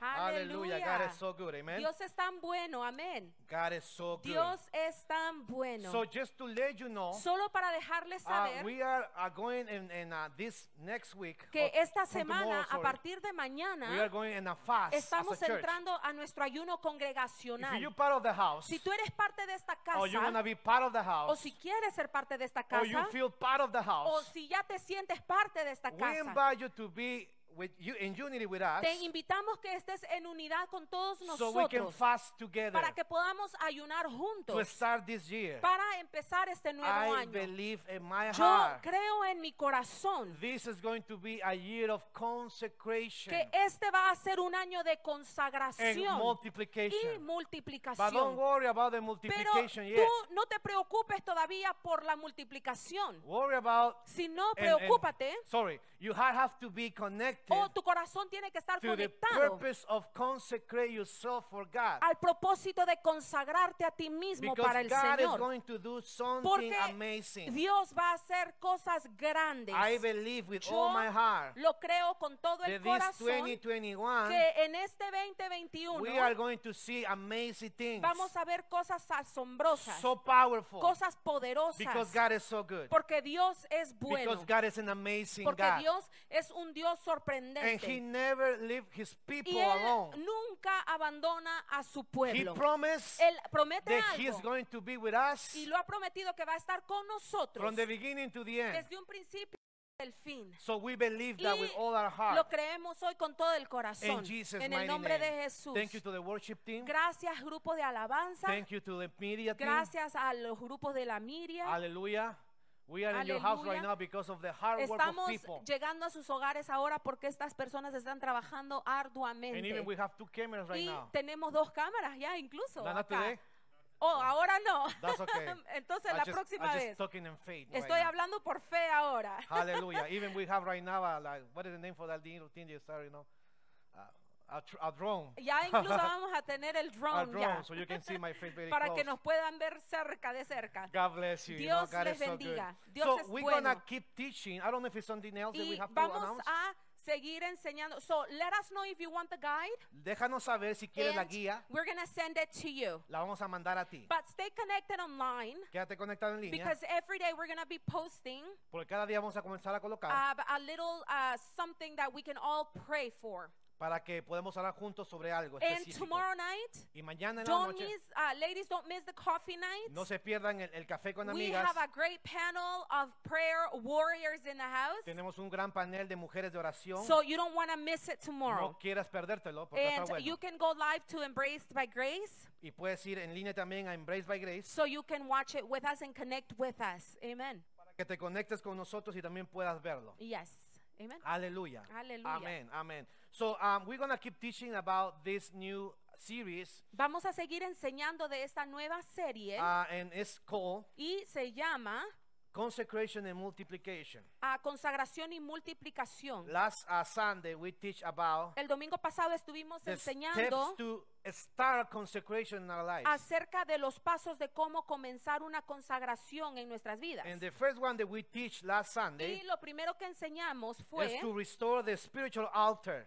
Aleluya. Dios es tan bueno. Amén. Dios es tan bueno. solo para dejarles uh, saber, uh, uh, next week, que esta semana, a partir de mañana, estamos entrando a nuestro ayuno congregacional. si tú eres parte de esta casa, o si quieres ser parte de esta casa, o si ya te sientes parte de esta casa, we invite you to with you, in unity with us, te invitamos que estés en unidad con todos nosotros so we can fast together. para que podamos ayunar juntos to start this year. para empezar este nuevo I año. Believe in my heart, Yo creo en mi corazón this is going to be a year of consecration que este va a ser un año de consagración and multiplication. y multiplicación. But don't worry about the multiplication Pero tú yet. no te preocupes todavía por la multiplicación. Worry about, sino preocúpate. And, and, sorry, you have to be connected o tu corazón tiene que estar conectado al propósito de consagrarte a ti mismo para el Señor. Porque Dios va a hacer cosas grandes. Yo lo creo con todo el corazón que en este 2021 vamos a ver cosas asombrosas, cosas poderosas, porque Dios es bueno, porque Dios es un Dios sorprendente sorprendente. And he never leave his people y él alone. nunca abandona a su pueblo. He promised él promete that algo. He is going to be with us y lo ha prometido que va a estar con nosotros. From the beginning to the end. Desde un principio el fin. So we believe that y with all our heart. Lo creemos hoy con todo el corazón. In Jesus en el nombre name. de Jesús. Thank you to the worship team. Gracias grupo de alabanza. Thank you to the media team. Gracias a los grupos de la media. Aleluya. We are in your house right now because of the hard work of people. Estamos llegando a sus hogares ahora porque estas personas están trabajando arduamente. And even we have two cameras right y now. tenemos dos cámaras ya incluso acá. today. Oh, ahora no. That's okay. Entonces I la just, próxima I vez. Just talking in faith right Estoy now. hablando por fe ahora. Hallelujah. Even we have right now, a, uh, like, what is the name for that little thing you start, you know? a, a drone. Ya incluso vamos a tener el drone, drone ya. So you can see my face very para close. que nos puedan ver cerca de cerca. God bless you. Dios you know, les bendiga. So Dios so es we're bueno. keep teaching. I don't know if it's something else y that we have vamos to announce. a seguir enseñando. So let us know if you want the guide. Déjanos saber si quieres la guía. We're gonna send it to you. La vamos a mandar a ti. But stay connected online. Quédate conectado en línea. Because every day we're gonna be posting. Porque cada día vamos a comenzar a colocar. Uh, a little uh, something that we can all pray for para que podamos hablar juntos sobre algo And tomorrow night, y mañana en la don't noche miss, uh, ladies, don't miss the coffee night. no se pierdan el, el café con amigas. We have a great panel of prayer warriors in the house, Tenemos un gran panel de mujeres de oración. so you don't want to miss it tomorrow. no quieras perdértelo porque está And bueno. you can go live to Embraced by Grace, y puedes ir en línea también a Embraced by Grace so you can watch it with us and connect with us. Amen. para que te conectes con nosotros y también puedas verlo. Yes. Aleluya. Amen. Amen. So um, we're going to keep teaching about this new series. Vamos a seguir enseñando de esta nueva serie. Uh, and it's Y se llama. Consecration and multiplication. A consagración y multiplicación. Last uh, Sunday we teach about. El domingo pasado estuvimos enseñando acerca de los pasos de cómo comenzar una consagración en nuestras vidas. y lo primero que enseñamos fue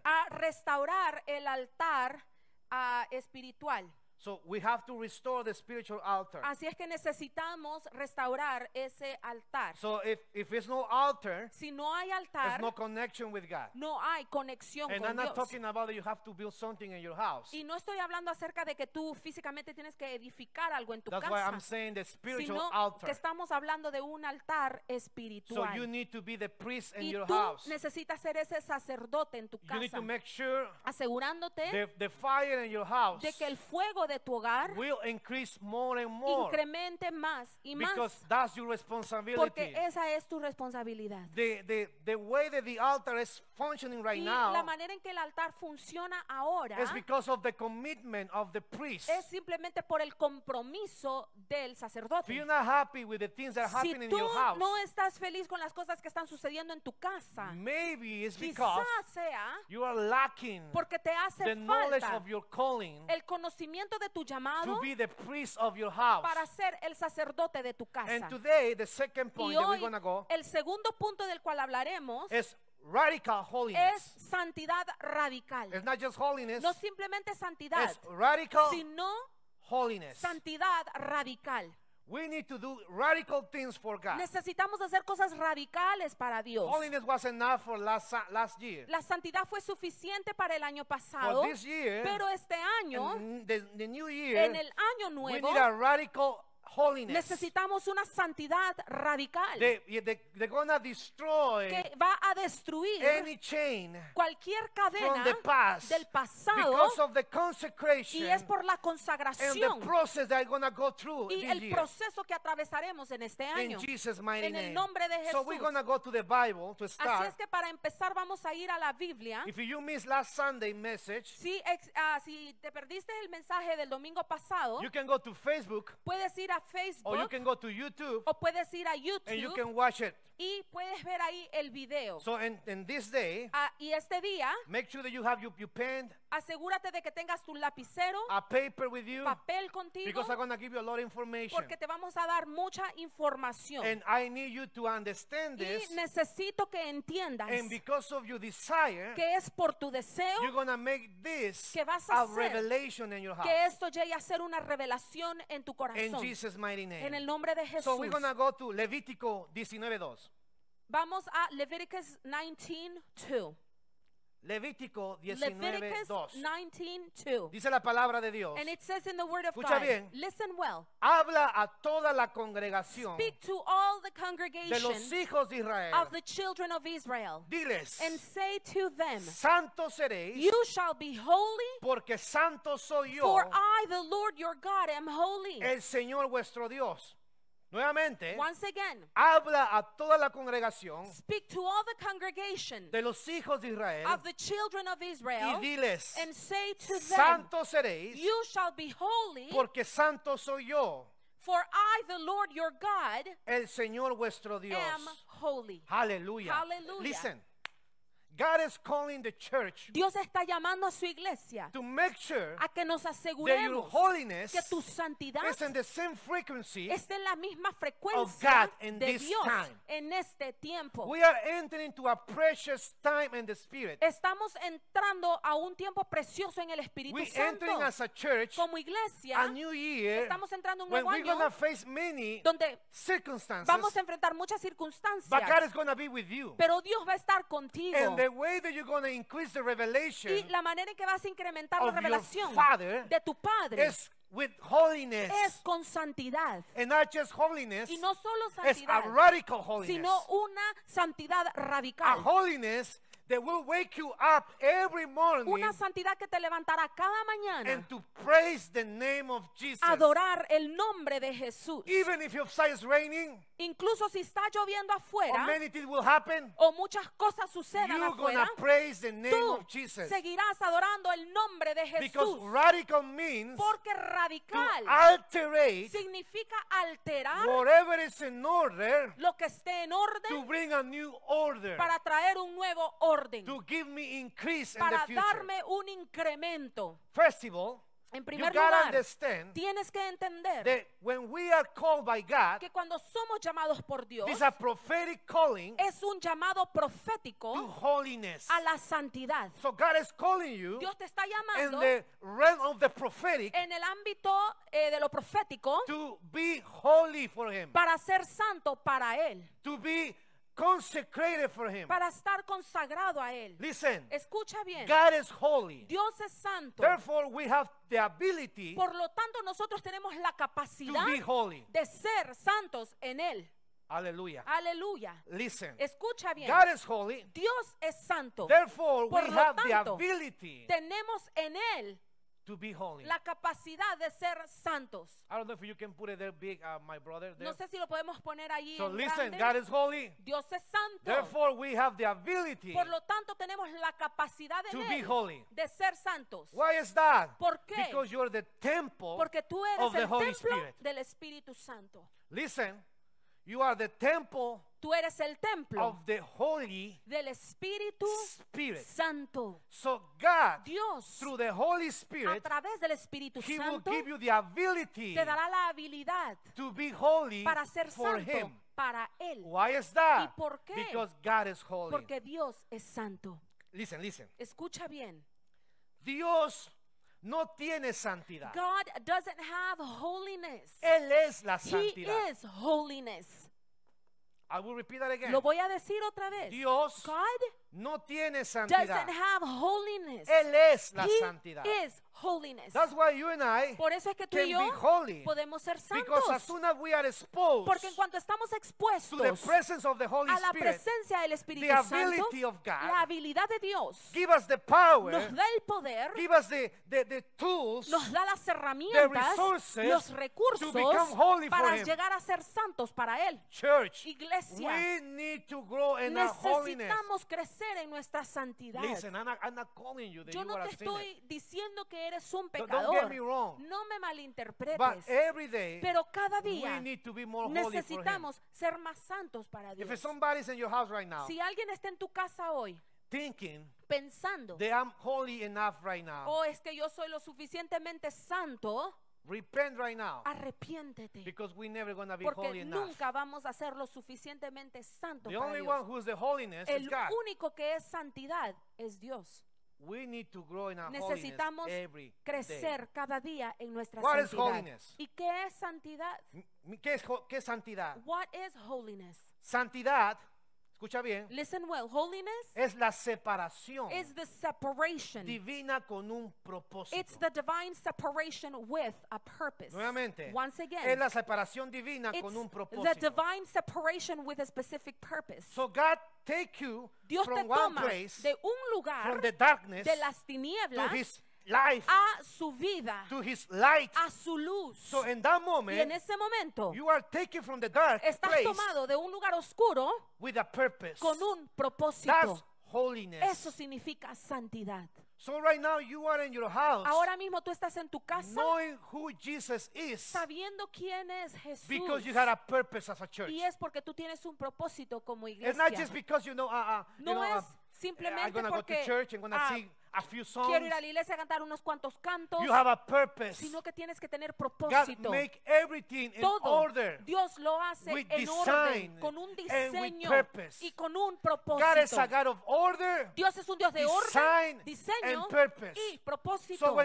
a restaurar el altar ah, espiritual. So we have to restore the spiritual altar. Así es que necesitamos restaurar ese altar. So if, if it's no altar, si no hay altar, there's no connection with God. No hay conexión and con I'm Dios. not talking about that you have to build something in your house. Y no estoy hablando acerca de que tú físicamente tienes que edificar algo en tu That's casa. Why I'm saying the spiritual sino altar. que estamos hablando de un altar espiritual. So you need to be the priest in y your tú necesitas ser ese sacerdote en tu casa. You need to make sure asegurándote the, the fire in your house de que el fuego de tu hogar will increase more and more incremente más y más. Because that's your responsibility. Porque esa es tu responsabilidad. The, the, the way that the altar is functioning right y now la manera en que el altar funciona ahora is because of the commitment of the priest. es simplemente por el compromiso del sacerdote. If you're not happy with the things that si tú in your house, no estás feliz con las cosas que están sucediendo en tu casa, maybe it's quizás sea you are lacking porque te hace the falta knowledge of your calling, el conocimiento de tu llamado para ser el sacerdote de tu casa. y hoy, el segundo punto del cual hablaremos es Es santidad radical. No simplemente santidad, radical sino santidad radical. Necesitamos hacer cosas radicales para Dios. La santidad fue suficiente para el año pasado. pero este año, en el año nuevo, we radical necesitamos una santidad radical que va a destruir cualquier cadena del pasado y es por la consagración y el proceso que atravesaremos en este año en el nombre de Jesús así es que para empezar vamos a ir a la Biblia ah, si, te perdiste el mensaje del domingo pasado puedes ir a Facebook. Or you can go to YouTube. O puedes ir a YouTube. And you can watch it. Y puedes ver ahí el video. So in, in this day, ah, y este día, make sure that you have your, your pen. Asegúrate de que tengas tu lapicero. A paper with you. Papel contigo. Because I'm going to give you a lot of information. Porque te vamos a dar mucha información. And I need you to understand this. Y necesito que entiendas. And because of your desire, que es por tu deseo. You're going to make this que vas a, a hacer, revelation in your heart. Que esto llegue a ser una revelación en tu corazón. And Jesus Jesus mighty name. En el nombre de Jesús. So we're going to go to Levítico 19:2. Vamos a Leviticus 19:2. Levítico 19.2 Dice la palabra de Dios. Escucha bien. Habla a toda la congregación. de los hijos de Israel. Diles. Santos Santo seréis. Porque santo soy yo. El Señor vuestro Dios. Nuevamente, habla a toda la congregación de los hijos de Israel, y diles, Santo seréis, porque santo soy yo. el Señor vuestro Dios, Aleluya. Listen calling the church Dios está llamando a su iglesia a que nos aseguremos que tu santidad esté en la misma frecuencia de Dios en este tiempo. Estamos entrando a un tiempo precioso en el Espíritu Santo. Como iglesia, estamos entrando en un nuevo año donde vamos a enfrentar muchas circunstancias. Pero Dios va a estar contigo. The way that you're going to increase the revelation y la manera en que vas a incrementar la revelación de tu Padre es with holiness. Es con santidad. And not just holiness. Y no solo santidad. Sino una santidad radical. A holiness that will wake you up every morning. Una santidad que te levantará cada mañana. And to praise the name of Jesus. Adorar el nombre de Jesús. Even if your side is raining. Incluso si está lloviendo afuera o muchas cosas sucedan afuera, tú seguirás adorando el nombre de Jesús. porque radical significa alterar lo que esté en orden para traer un nuevo orden, para darme un incremento. En primer lugar, tienes que entender que cuando somos llamados por Dios, calling es un llamado profético a la santidad. Dios te está llamando en el ámbito eh, de lo profético para ser santo para Él para estar consagrado a él. Listen. Escucha bien. Dios es santo. Por lo tanto, nosotros tenemos la capacidad de ser santos en él. Aleluya. Aleluya. Listen. Escucha bien. Dios es santo. Por lo tanto, tenemos en él to be holy. la capacidad de ser santos. I don't know if you can put it there big, uh, my brother. No sé si lo podemos poner allí. So en listen, God is holy. Dios es santo. Therefore, we have the ability. Por lo tanto, tenemos la capacidad de, to be holy. de ser santos. Why is that? ¿Por qué? Because you're the temple Porque tú eres of the el holy templo Spirit. del Espíritu Santo. Listen, you are the temple tú eres el templo of the Holy del Espíritu Spirit. Santo. So God, Dios, through the Holy Spirit, a través del Espíritu he Santo, will give you the ability te dará la habilidad to be holy para ser for santo. Him. Para él. Why is that? ¿Y por qué? Because God is holy. Porque Dios es santo. Listen, listen. Escucha bien. Dios no tiene santidad. God doesn't have holiness. Él es la santidad. He is holiness. I will repeat again. Lo voy a decir otra vez. Dios God no tiene santidad. have holiness. Él es la santidad holiness. That's why you and I Por eso es que tú y yo holy. podemos ser santos. Because as soon as we are exposed Porque en cuanto estamos expuestos to the presence of the Holy Spirit, a la presencia del Espíritu the Santo, ability of God, la habilidad de Dios give us the power, nos da el poder, give us the, the, the tools, nos da las herramientas, the resources los recursos to become holy para for him. llegar a ser santos para Él. Church, Iglesia, we need to grow in necesitamos crecer en nuestra santidad. Listen, I'm not, I'm not calling you that yo no you te estoy diciendo que eres un pecador. no me malinterpretes. pero cada día necesitamos ser más santos para Dios. si alguien está en tu casa hoy, pensando, o oh, es que yo soy lo suficientemente santo. Arrepiéntete. Porque nunca vamos a ser lo suficientemente santos. para Dios. El único que es santidad es Dios. Necesitamos crecer cada día en nuestra santidad. ¿Y qué es santidad? ¿Qué es, qué es santidad? Santidad Escucha bien. Listen well. Holiness es la separación is the separation. divina con un propósito. It's the divine separation with a purpose. Nuevamente. Once again. Es la separación divina con un propósito. The divine separation with a specific purpose. So God take you from one place, from the darkness de las tinieblas to his life, a su vida, to his light. a su luz. So in that moment, y en ese momento, you are taken from the dark estás place tomado de un lugar oscuro with a purpose. con un propósito. That's holiness. Eso significa santidad. So right now you are in your house, Ahora mismo tú estás en tu casa. Knowing who Jesus is, sabiendo quién es Jesús. Because you had a purpose as a church. Y es porque tú tienes un propósito como iglesia. It's not because you know, uh, uh, no es uh, simplemente I'm gonna porque go to church, I'm gonna uh, ah, sing, Quiero ir a la iglesia a cantar unos cuantos cantos. Sino que tienes que tener propósito. Dios lo hace en orden, con un diseño y con un propósito. Dios es un Dios de orden, diseño y propósito. Cuando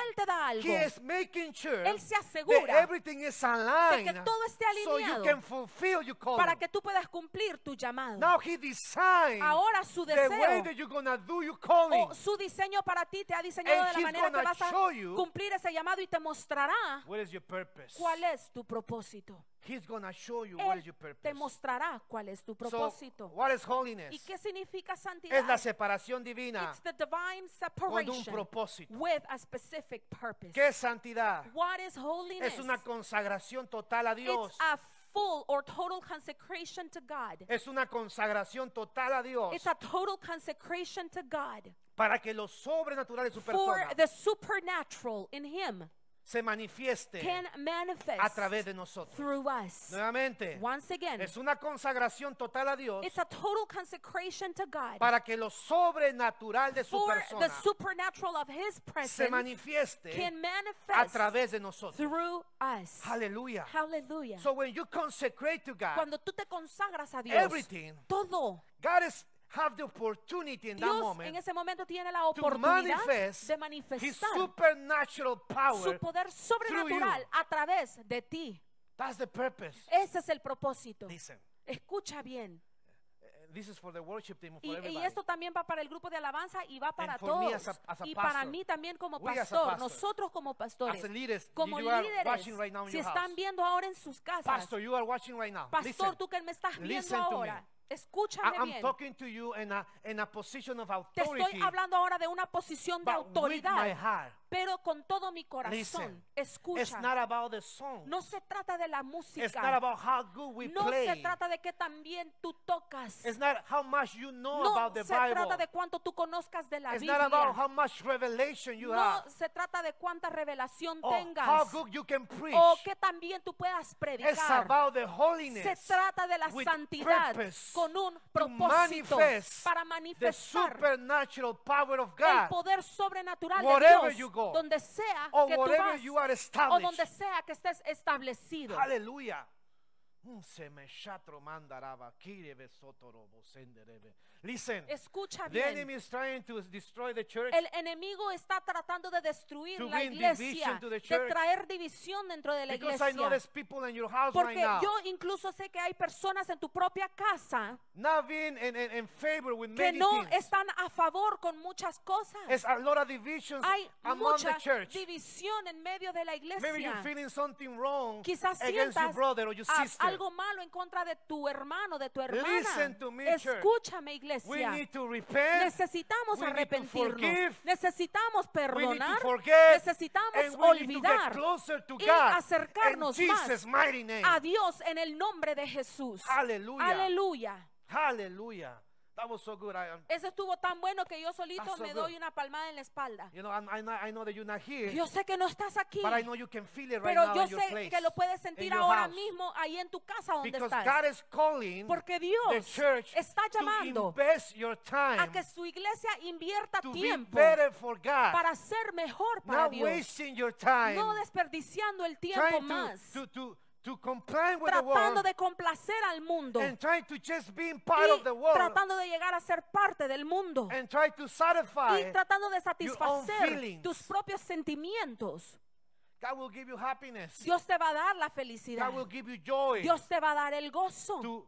él te da algo, él se asegura de que todo esté alineado para que tú puedas cumplir tu llamado. Ahora su deseo the way gonna do your o su diseño para ti te ha diseñado de la manera que vas a cumplir ese llamado y te mostrará cuál es tu propósito. te mostrará cuál es tu propósito. ¿Y qué significa santidad? Es la separación divina con un propósito. ¿Qué es santidad? Es una consagración total a Dios. full or total consecration to God. Es una consagración total a Dios. It's a total consecration to God. Para que lo sobrenatural de su persona. For the supernatural in him. se manifieste a través de nosotros. Nuevamente, es una consagración total a Dios para que lo sobrenatural de su persona se manifieste a través de nosotros. Aleluya. So Cuando tú te consagras a Dios, todo, God Dios en ese momento tiene la oportunidad de manifestar su poder sobrenatural a través de ti. Ese es el propósito. Escucha bien. Eh, y, esto también va para el grupo de alabanza y va para todos. y para mí también como pastor, nosotros como pastores, como líderes, si están viendo ahora en sus casas, pastor, tú que me estás viendo ahora. Escúchame Te estoy hablando ahora de una posición de autoridad, pero con todo mi corazón. Escucha. No se trata de la música. No se trata de que también tú tocas. No se trata de cuánto tú conozcas de la Biblia. No se trata de cuánta revelación oh, tengas o que también tú puedas predicar. Se trata de la santidad con un propósito para manifestar power el poder sobrenatural de Dios donde sea que tú o donde sea que estés establecido. Aleluya. Listen. Escucha El enemigo está tratando de destruir la iglesia, de traer división dentro de la iglesia. Porque yo incluso sé que hay personas en tu propia casa que no están a favor con muchas cosas. Hay mucha división en medio de la iglesia. Quizás against sientas algo malo en contra de tu hermano, de tu hermana. Escúchame, iglesia. Necesitamos arrepentirnos. Necesitamos perdonar. Necesitamos olvidar y acercarnos más a Dios en el nombre de Jesús. Aleluya. Aleluya. Eso estuvo tan bueno que yo solito me doy una palmada en la espalda. Yo sé que no estás aquí, pero yo sé que lo puedes sentir ahora mismo ahí en tu casa donde estás. Porque Dios está llamando a que su iglesia invierta tiempo para ser mejor para Dios, no desperdiciando el tiempo más tratando de complacer al mundo tratando de llegar a ser parte del mundo y tratando de satisfacer tus propios sentimientos. Dios te va a dar la felicidad. Dios te va a dar el gozo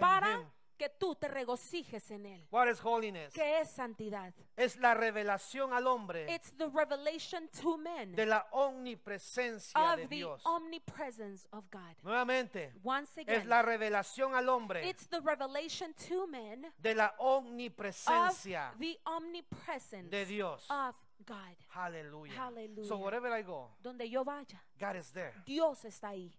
para que tú te regocijes en él. What is holiness? ¿Qué es santidad? Es la revelación al hombre It's the revelation to men de la omnipresencia of de the omnipresence of God. Nuevamente, Once again, es la revelación al hombre It's the revelation to men de la omnipresencia of the omnipresence de Dios. Of God. Hallelujah. Hallelujah. So wherever I go, donde yo vaya, God is there. Dios está ahí.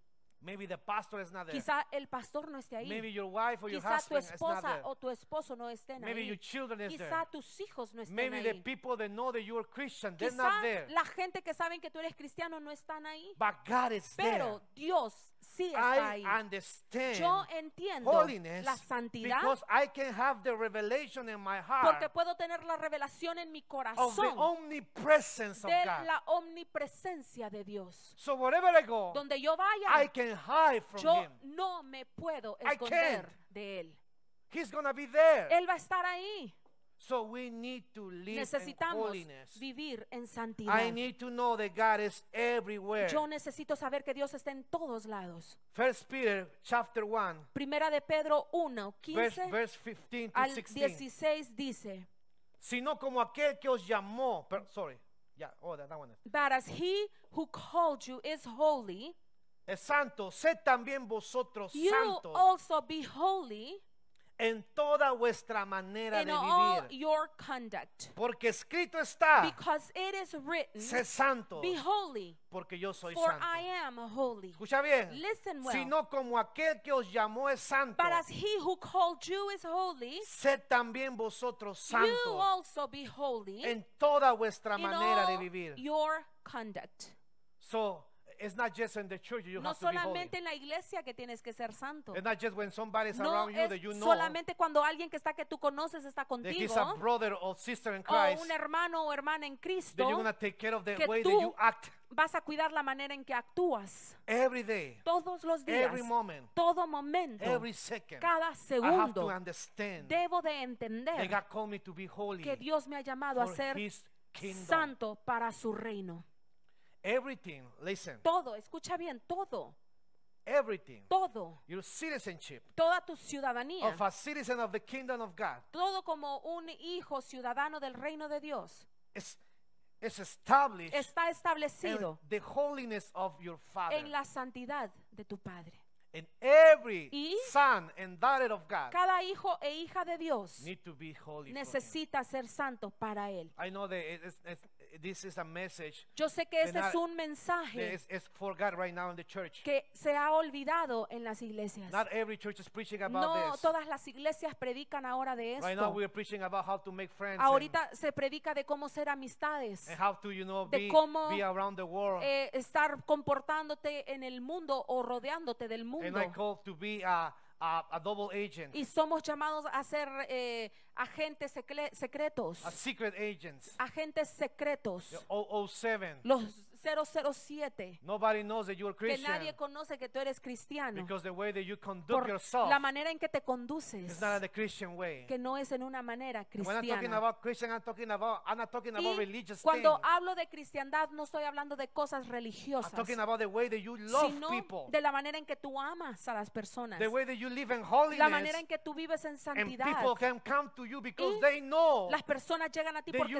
Maybe the pastor is not there. Quizá el pastor no esté ahí. Maybe your wife or your husband tu esposa is not there. o tu esposo no estén Maybe ahí. Your children is Quizá there. tus hijos no estén Maybe ahí. The people that know that you are Christian, they're Quizá not there. la gente que saben que tú eres cristiano no están ahí. But God is Pero there. Dios sí está I ahí. understand Yo entiendo holiness la santidad because I can have the revelation in my heart porque puedo tener la revelación en mi of the corazón omnipresence of de God. la omnipresencia de Dios. So wherever I go, Donde yo vaya, I can hide from yo Him. no me puedo I esconder can't. de Él. He's gonna be there. Él va a estar ahí. So we need to live Necesitamos in holiness. vivir en santidad. I need to know that God is everywhere. Yo necesito saber que Dios está en todos lados. First Peter chapter 1. Primera de Pedro 1, 15 verse, verse 15 al 16. dice, sino como aquel que os llamó, per, sorry. Yeah, oh, that, that one. But as he who called you is holy, es santo, sed también vosotros you santos. also be holy en toda vuestra manera de vivir. Porque escrito está, sé santo, porque yo soy santo. Escucha bien, Listen no sino como aquel que os llamó es santo, sé también vosotros santo. en toda vuestra manera de vivir. It's not just in the church you no have to be holy. solamente en la iglesia que tienes que ser santo. It's not just when somebody's no around you that you es know solamente cuando alguien que está que tú conoces está contigo. is a brother or sister in Christ, o un hermano o hermana en that you're Cristo going to take care of the que way that tú- you act vas a cuidar la manera en que actúas every day, todos los días, every moment, todo momento, every second. cada segundo. I have to understand Debo de that entender God called me to be holy que Dios me ha llamado a ser santo para su reino. Everything, listen. Todo, escucha bien, todo. Everything. Todo. Your citizenship. Toda tu ciudadanía. Of a citizen of the kingdom of God. Todo como un hijo ciudadano del reino de Dios. Es, es established Está establecido. In the holiness of your father. En la santidad de tu padre. And every y son and daughter of God cada hijo e hija de Dios necesita ser santo para él. I know that it's, it's, yo sé que ese es un mensaje que se ha olvidado en las iglesias. No todas las iglesias predican ahora de eso Ahorita se predica de cómo ser amistades, de cómo, estar comportándote en el mundo o rodeándote del mundo a, a double agent, Y somos llamados a ser eh, agentes secre- secretos. a secret agents. Agentes secretos. -O 007. Los 007 Nobody knows that que nadie conoce que tú eres cristiano because the way that you conduct yourself la manera en que te conduces is not Christian way. que no es en una manera talking cristiana. cuando hablo de cristiandad no estoy hablando de cosas religiosas, the way that you love sino people, de la manera en que tú amas a las personas, the way that you live in holiness, la manera en que tú vives en santidad. people come to you because they know Las personas llegan a ti porque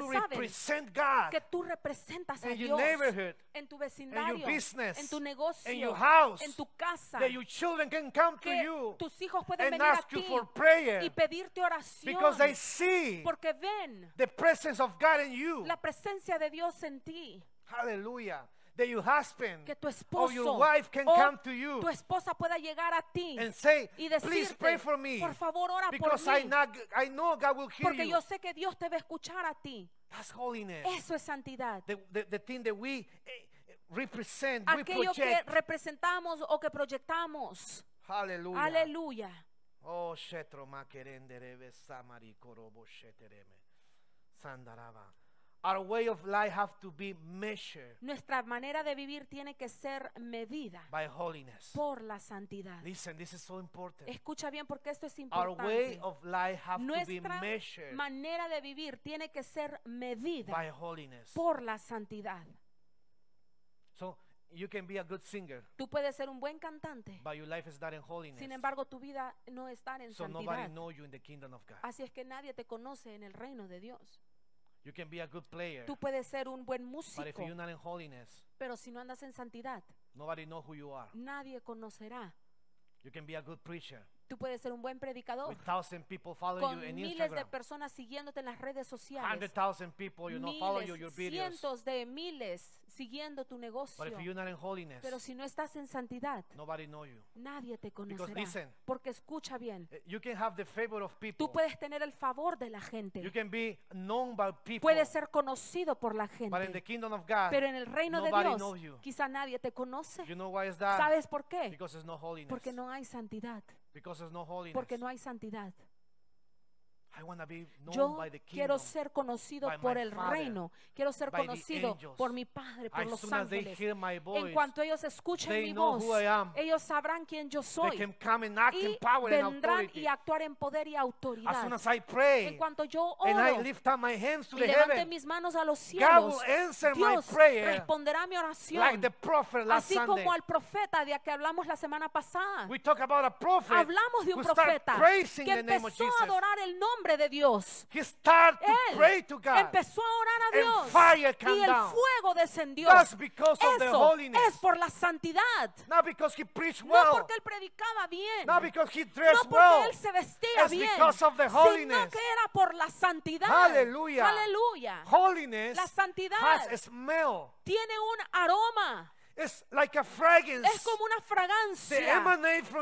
saben God que tú representas a your neighborhood, neighborhood, en tu vecindario, in your business, en tu negocio, in your house, en tu casa, that your children can come to you tus hijos pueden and venir ask a ti you for prayer y pedirte oración because they see porque ven the presence of God in you. la presencia de Dios en ti. Hallelujah. That your husband que tu esposo or your wife can come to you tu esposa pueda llegar a ti and say, y decirte, Please pray for me, por favor ora por mí, I not, I know God will hear porque you. yo sé que Dios te va a escuchar a ti. That's holiness. Eso es santidad. The, the, the thing that we eh, represent, Aquello we que representamos o que proyectamos. Aleluya. Aleluya. Oh, shetro makerendere samari korobo shetereme. Sandaraba way of life to be Nuestra manera de vivir tiene que ser medida por la santidad. Escucha bien porque esto es importante. Nuestra manera de vivir tiene que ser medida por la santidad. good singer, Tú puedes ser un buen cantante, sin embargo tu vida no está en santidad. Así es que nadie te conoce en el reino de Dios. Tú puedes ser un buen músico, pero si no andas en santidad, nadie conocerá. You can be good Tú puedes ser un buen predicador. Con miles de personas siguiéndote en las redes sociales. miles, cientos de miles siguiendo tu negocio. Pero si no estás en santidad, nadie te conocerá. porque escucha bien. Eh, Tú puedes tener el favor de la gente. Puedes ser conocido por la gente. Pero en el reino de Dios, quizá nadie te conoce. ¿Sabes por qué? Porque no hay santidad. Porque no hay santidad. Yo quiero ser conocido por el reino, quiero ser conocido por mi Padre, por los ángeles. en cuanto ellos escuchen mi voz, ellos sabrán quién yo soy. y vendrán y actuar en poder y autoridad. en cuanto yo oro y levante mis manos a los cielos, Dios responderá mi oración. así como al profeta de que hablamos la semana pasada. hablamos de un profeta que empezó a adorar el nombre hambre de Dios. He started to pray to God, empezó a orar a Dios. y el fuego descendió. That's because Eso of the holiness. es por la santidad. Not because he preached well. No porque él predicaba bien. Not because he dressed no porque él se vestía It's bien. Because of the holiness. Sino que era por la santidad. Aleluya. Aleluya. Holiness la santidad has a smell. tiene un aroma es como una fragancia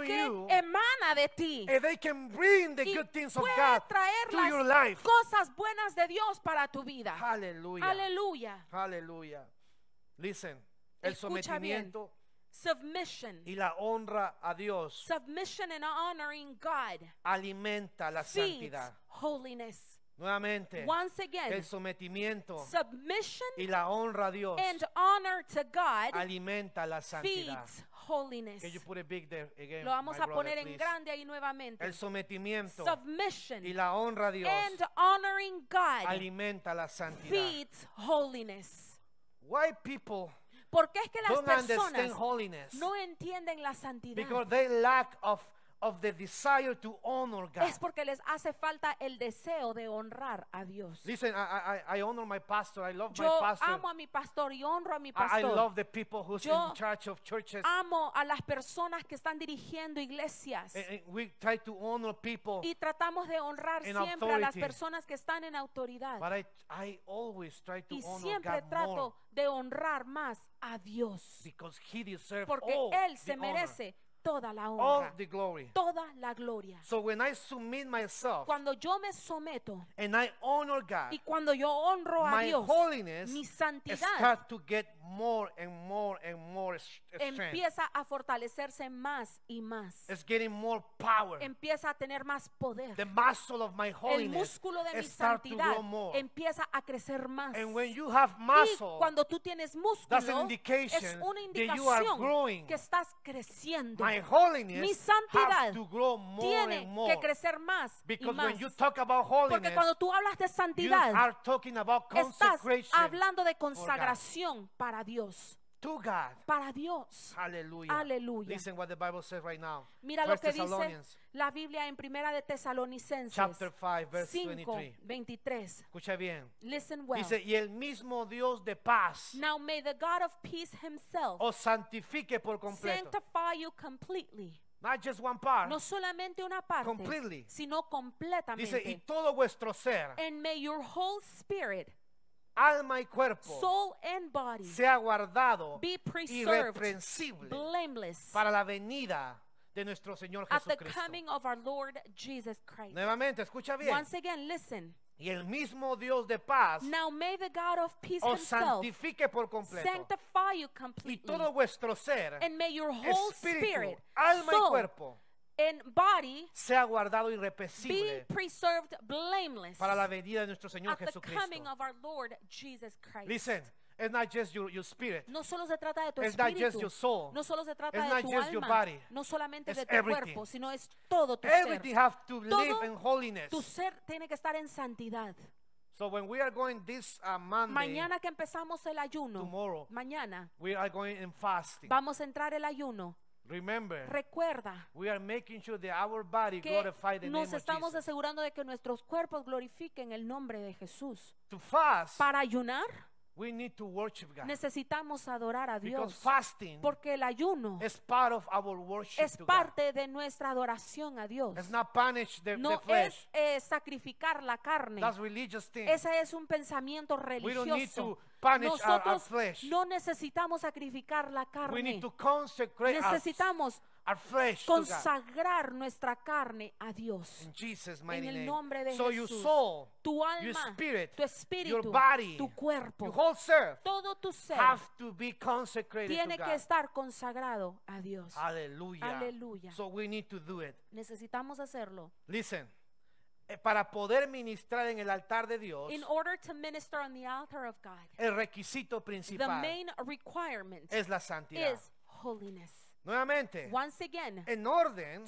que emana de ti they y good things puede traer cosas buenas de Dios para tu vida. Aleluya. Aleluya. Aleluya. Listen, el Y la honra a Dios. Alimenta la santidad. Nuevamente, el sometimiento y la honra a Dios alimenta la santidad. big again, Lo vamos a poner en grande ahí nuevamente. El sometimiento y la honra a Dios alimenta la santidad. Why people ¿Por qué es que las personas no entienden la santidad? Because they lack of of the desire to honor God. Es porque les hace falta el deseo de honrar a Dios. Listen, I, I, I honor my pastor. I love Yo my pastor. amo a mi pastor y honro a mi pastor. I, I love the people who's Yo in charge of churches. Amo a las personas que están dirigiendo iglesias. And, and we try to honor people y tratamos de honrar siempre authority. a las personas que están en autoridad. But I, I always try to y honor siempre God trato more. de honrar más a Dios. Because he deserves Porque all él se merece toda la honra, all the glory. toda la gloria. So when I submit myself cuando yo me someto and I honor God, y cuando yo honro a my Dios, holiness mi santidad start to get more and more and more strength. Empieza a fortalecerse más y más. It's getting more power. Empieza a tener más poder. The muscle of my holiness El músculo de mi santidad empieza a crecer más. And when you have muscle, y cuando tú tienes músculo, that's an indication es una indicación that you are growing. que estás creciendo. My holiness mi santidad has to grow more tiene and more. que crecer más Because y más. When you talk about holiness, Porque cuando tú hablas de santidad, you are talking about consecration estás hablando de consagración para para Dios. To God. Para Dios. Aleluya. Aleluya. Listen what the Bible says right now. Mira First lo que dice la Biblia en Primera de Tesalonicenses. Chapter 5, verse 5, 23. 23. Escucha bien. Listen well. Dice, y el mismo Dios de paz. Now may the God of peace himself. Os santifique por completo. Sanctify you completely. Not just one part, no solamente una parte, completely. sino completamente. Dice, y todo vuestro ser. And may your whole spirit alma y cuerpo soul and sea guardado be preserved, blameless, para la venida de nuestro Señor Jesucristo. Nuevamente, escucha bien. Y el mismo Dios de paz Now may the God of peace os santifique por completo. y todo vuestro ser, and may your whole espíritu, spirit, alma y cuerpo body sea guardado irrepresible para la venida de nuestro Señor Jesucristo. Listen, It's not just your, spirit. No solo se trata de tu espíritu. Not No solo se trata de tu alma. No solamente de tu cuerpo, sino es todo tu ser. to todo live in holiness. Tu ser tiene que estar en santidad. So when we are going this, uh, mañana que empezamos el ayuno, tomorrow, mañana, vamos a entrar el ayuno. Recuerda que nos estamos asegurando de que nuestros cuerpos glorifiquen el nombre de Jesús. Para ayunar Necesitamos adorar a Dios. porque el ayuno es parte de nuestra adoración a Dios. no es eh, sacrificar la carne. Esa Ese es un pensamiento religioso. Nosotros no necesitamos sacrificar la carne. necesitamos consagrar nuestra carne a Dios. en el nombre de Jesús. tu alma, tu espíritu, tu cuerpo, todo tu ser tiene que estar consagrado a Dios. Aleluya. Necesitamos hacerlo. Listen eh, para poder ministrar en el altar de Dios, In order to minister on the altar of God, el requisito principal es la santidad. Is holiness. Nuevamente, en orden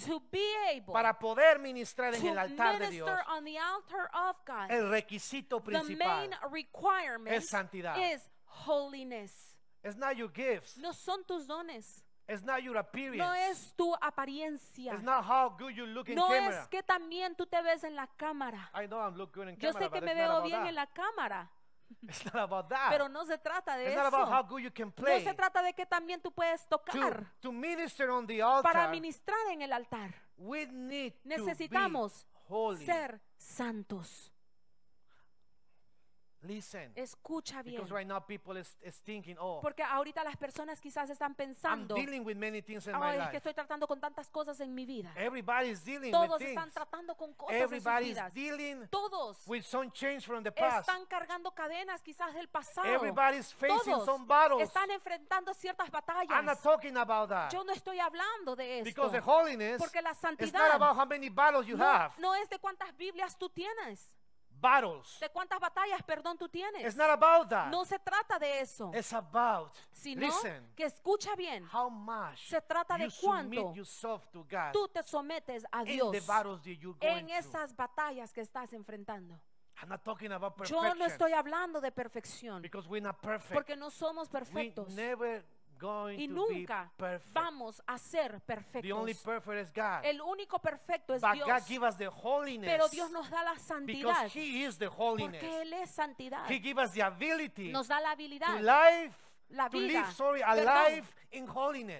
para poder ministrar en el altar de Dios, el requisito principal es santidad. No son tus dones. No es tu apariencia. no es que también tú te ves en la cámara. Yo sé que me veo bien en la cámara. Pero no se trata de eso. No se trata de que también tú puedes tocar. para ministrar en el altar. We Necesitamos ser santos. Listen. Escucha bien. Because right now people is, is thinking, oh, Porque ahorita las personas quizás están pensando, I'm dealing with many things in oh, my es que estoy tratando con tantas cosas en mi vida. Everybody's dealing Todos with están things. tratando con cosas Everybody's en sus vidas. Dealing Todos with some change from the past. están cargando cadenas quizás del pasado. Everybody's facing Todos some battles. están enfrentando ciertas batallas. I'm not talking about that. Yo no estoy hablando de esto. Because the holiness Porque la santidad not about how many battles you no, have. no es de cuántas Biblias tú tienes. ¿De cuántas batallas, perdón, tú tienes? No se trata de eso. It's about, sino que escucha bien. se trata de cuánto tú te sometes a Dios en esas batallas que estás enfrentando. Yo no estoy hablando de perfección. Porque no somos perfectos y nunca vamos a ser perfectos. El único perfecto es Dios. Pero Dios nos da la santidad. Porque Él es santidad. nos da la habilidad. la vida,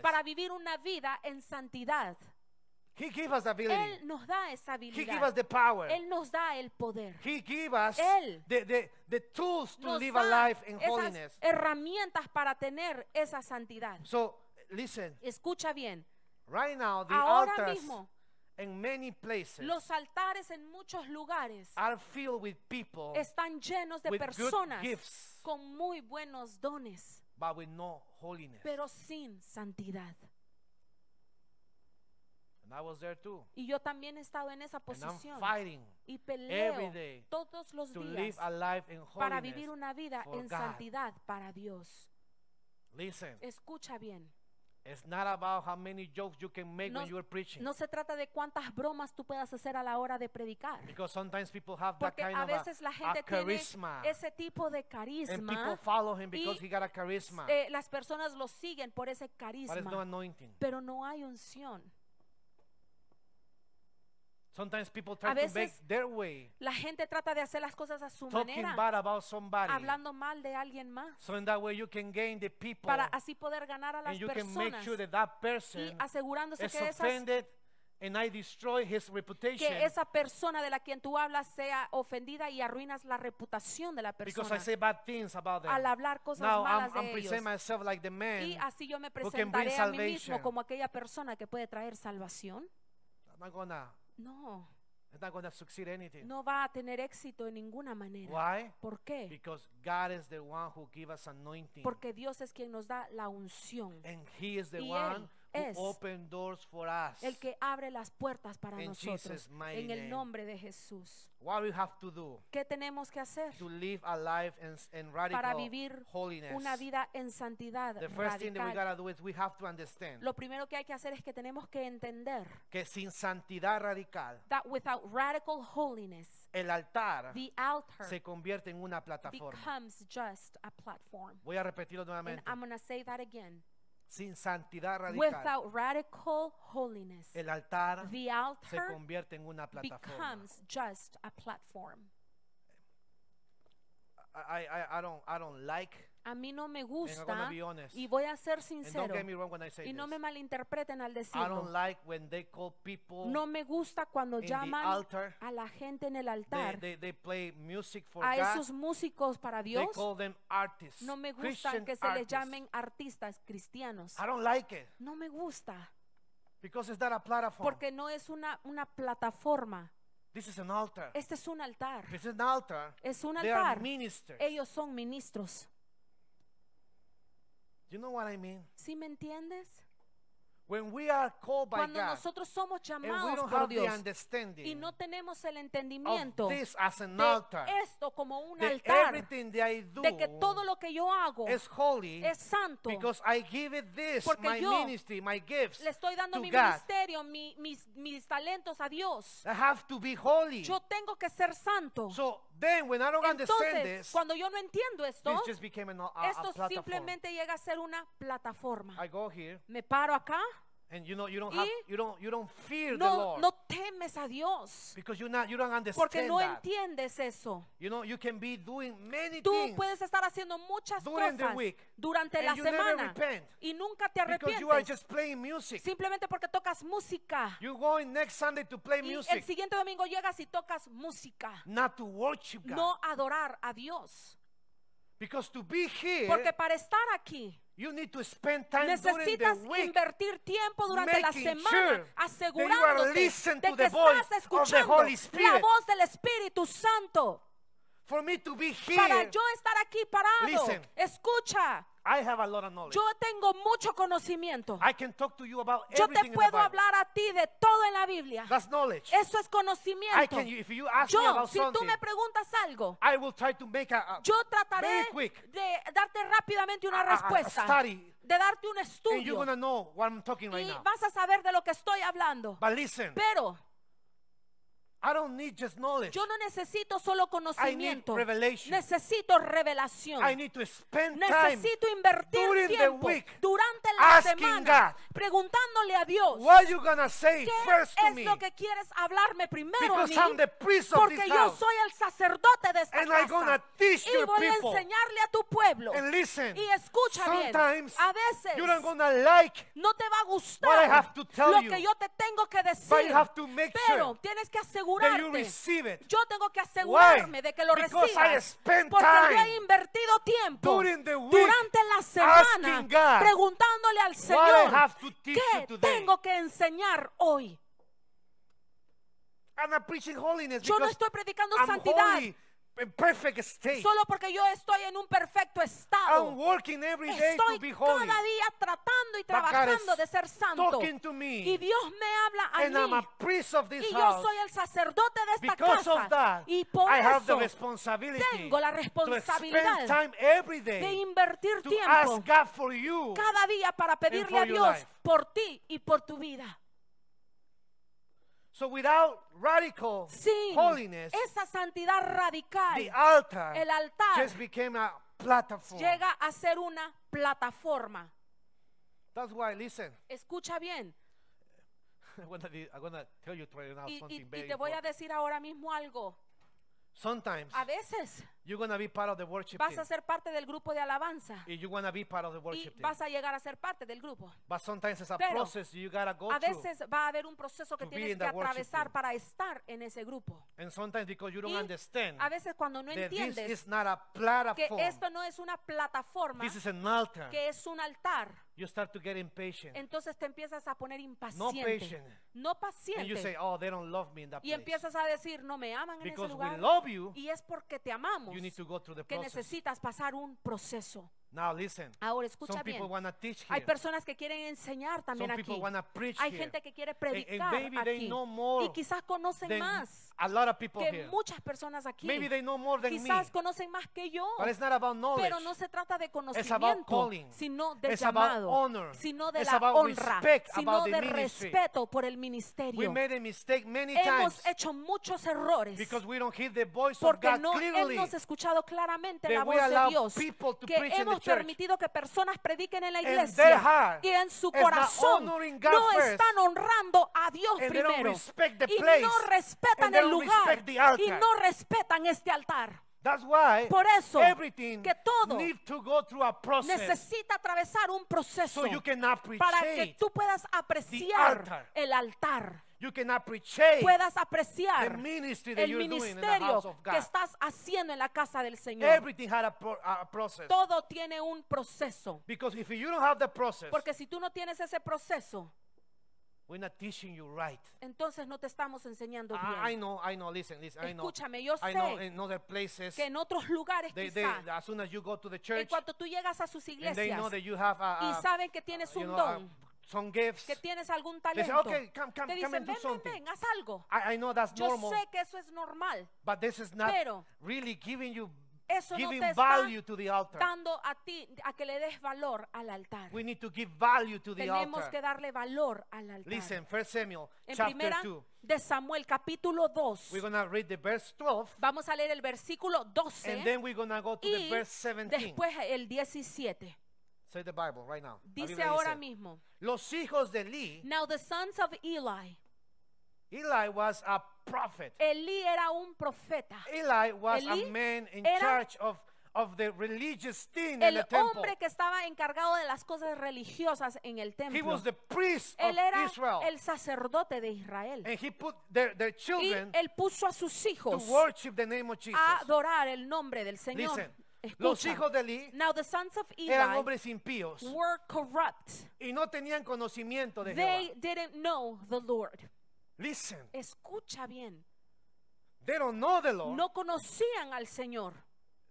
Para vivir una vida en santidad. Él nos da esa habilidad. Él nos da el poder. Él nos da las esas herramientas para tener esa santidad. Escucha bien. Ahora mismo, in many places los altares en muchos lugares están llenos de personas con muy buenos dones, pero sin santidad. Y yo también he estado en esa posición. y peleo todos los días para vivir una vida en santidad para Dios. Escucha bien. no, se trata de cuántas bromas tú puedas hacer a la hora de predicar. Porque a veces la gente tiene ese tipo de carisma. y eh, las personas lo siguen por ese carisma. Pero no hay unción a veces la gente trata de hacer las cosas a su talking manera, about somebody, hablando mal de alguien más, para así poder ganar a las personas y asegurándose que offended, esa persona de la quien tú hablas sea ofendida y arruinas la reputación de la persona. Al hablar cosas malas de y así yo me presentaré a mí mismo como aquella persona que puede traer salvación. No. It's not going to succeed anything. No va a tener éxito de ninguna manera. Why? ¿Por qué? Because God is the one who gives us anointing. Porque Dios es quien nos da la unción. And he is the y one él open doors for el que abre las puertas para nosotros. En el nombre de Jesús. ¿Qué tenemos que hacer? para vivir una vida en santidad Lo primero que hay que hacer es que tenemos que entender que sin santidad radical el altar, se convierte en una plataforma. Voy a repetirlo nuevamente. sin santidad radical, without radical holiness, el altar the se altar convierte en una plataforma. becomes just a platform. like. A mí no me gusta y voy a ser sincero. y no me malinterpreten al decirlo. no me gusta cuando llaman a la gente en el altar. a esos músicos para Dios. no me gusta que se les llamen artistas cristianos. No me gusta. Porque no es una, una plataforma. This is an altar. Este es un altar. This is an altar. Es un They altar. Are ministers. Ellos son ministros. You know what I mean? ¿Sí me entiendes? When we are called by Cuando God, nosotros somos llamados por Dios y no tenemos el entendimiento de altar, esto como un altar, de que todo lo que yo hago es, holy es santo, I give it this, porque my yo ministry, my gifts le estoy dando mi ministerio, mi, mis, mis, talentos a Dios. I have to be holy. Yo tengo que ser santo. So, entonces, cuando yo no entiendo esto, uh, esto simplemente llega a ser una plataforma. me paro acá y no, temes a Dios. Porque no entiendes eso. Tú puedes estar haciendo muchas cosas durante la semana y nunca te arrepientes. Simplemente porque tocas música. y El siguiente domingo llegas y tocas música. No adorar a Dios. Porque para estar aquí Necesitas invertir tiempo durante la semana asegurándote de que estás escuchando la voz del Espíritu Santo. para yo estar aquí parado, escucha. Yo tengo mucho conocimiento. Yo te puedo hablar a ti de todo en la Biblia. Eso es conocimiento. Yo, si tú me preguntas algo, Yo trataré de darte rápidamente una respuesta. de darte un estudio. y vas a saber de lo que estoy hablando. But listen, Pero I don't need just knowledge. Yo no necesito solo conocimiento. Necesito revelación. I need to spend necesito invertir tiempo durante la semana preguntándole a Dios what you gonna say qué first es to me? lo que quieres hablarme primero a mí porque yo soy el sacerdote de esta and casa I'm gonna teach y voy a enseñarle a tu pueblo and listen, y escucha bien a veces you're not gonna like no te va a gustar what I have to tell lo que yo te tengo que decir pero tienes que asegurarte yo tengo que asegurarme de que lo reciba. porque yo he invertido tiempo durante la semana preguntándole al Señor qué tengo que enseñar hoy. yo no estoy predicando santidad Solo porque yo estoy en un perfecto estado. estoy cada día tratando y trabajando de ser santo. Y Dios me habla a mí. y yo soy el sacerdote de esta casa. y por eso tengo la responsabilidad de invertir tiempo cada día para pedirle a Dios por ti y por tu vida. So without radical Sin holiness, esa santidad radical, the altar el altar just became a platform. llega a ser una plataforma. That's why, listen. Escucha bien. I'm gonna, tell you right y, te voy a decir ahora mismo algo. Sometimes, a veces vas a ser parte del grupo de alabanza. y vas a llegar a ser parte del grupo. a Pero a veces va a haber un proceso que tienes que atravesar para estar en ese grupo. y a veces cuando no entiendes que esto no es una plataforma, que es un altar. Entonces te empiezas a poner impaciente. No, paciente. y empiezas a decir, no me aman en ese lugar. y es porque te amamos que necesitas pasar un proceso. Ahora escucha bien. Hay personas que quieren enseñar también aquí. Hay gente que quiere predicar aquí. y quizás conocen más a que muchas personas aquí quizás conocen más que yo, pero no se trata de conocimiento, sino de llamado, about honor. sino de la honra, sino de respeto por el ministerio. Hemos hecho muchos errores porque no hemos escuchado claramente la voz de Dios, que hemos permitido que personas prediquen en la iglesia y en su corazón no están honrando a Dios primero y no respetan el lugar y no respetan este altar. Por eso que todo necesita atravesar un proceso para que tú puedas apreciar el altar. puedas apreciar el ministerio que estás haciendo en la casa del Señor. Todo tiene un proceso. Porque si tú no tienes ese proceso, We're not teaching you right. Entonces no te estamos enseñando ah, bien. I, I know, I know. Listen, listen. I know. Escúchame, yo sé I know in other places. que en otros lugares They, they, quizá, as soon as you go to the en church, cuanto tú llegas a sus iglesias. and they know that you have a, y saben que tienes un know, a- don, some gifts. que tienes algún they say, talento, okay, come, come, te come dicen, and do ven, ven, haz algo. I, I know that's Yo normal, sé que eso es normal, but this is not Pero- really giving you eso no te está dando a ti a que le des valor al altar. We need to give value to the Tenemos altar. que darle valor al altar. Listen, First Samuel, en chapter primera 2. de Samuel capítulo 2. We're gonna read the verse 12, vamos a leer el versículo 12. And then we're gonna go to y the verse 17. después el 17. Say the Bible right now. Dice ahora dice, mismo. Los hijos de Eli. Now the sons of Eli Eli was a prophet. Eli era un profeta. Eli was Eli a man in charge of Of the religious thing el in the temple. El hombre que estaba encargado de las cosas religiosas en el templo. He was the priest él era Israel. el sacerdote de Israel. And he put their, their children y él puso a sus hijos to worship the name of Jesus. a adorar el nombre del Señor. Listen, Escucha. Los hijos de Eli Now, the sons of Eli eran hombres impíos were corrupt. y no tenían conocimiento de They Jehová. Didn't know the Lord. Listen. Escucha bien. They don't know the Lord. No conocían al Señor.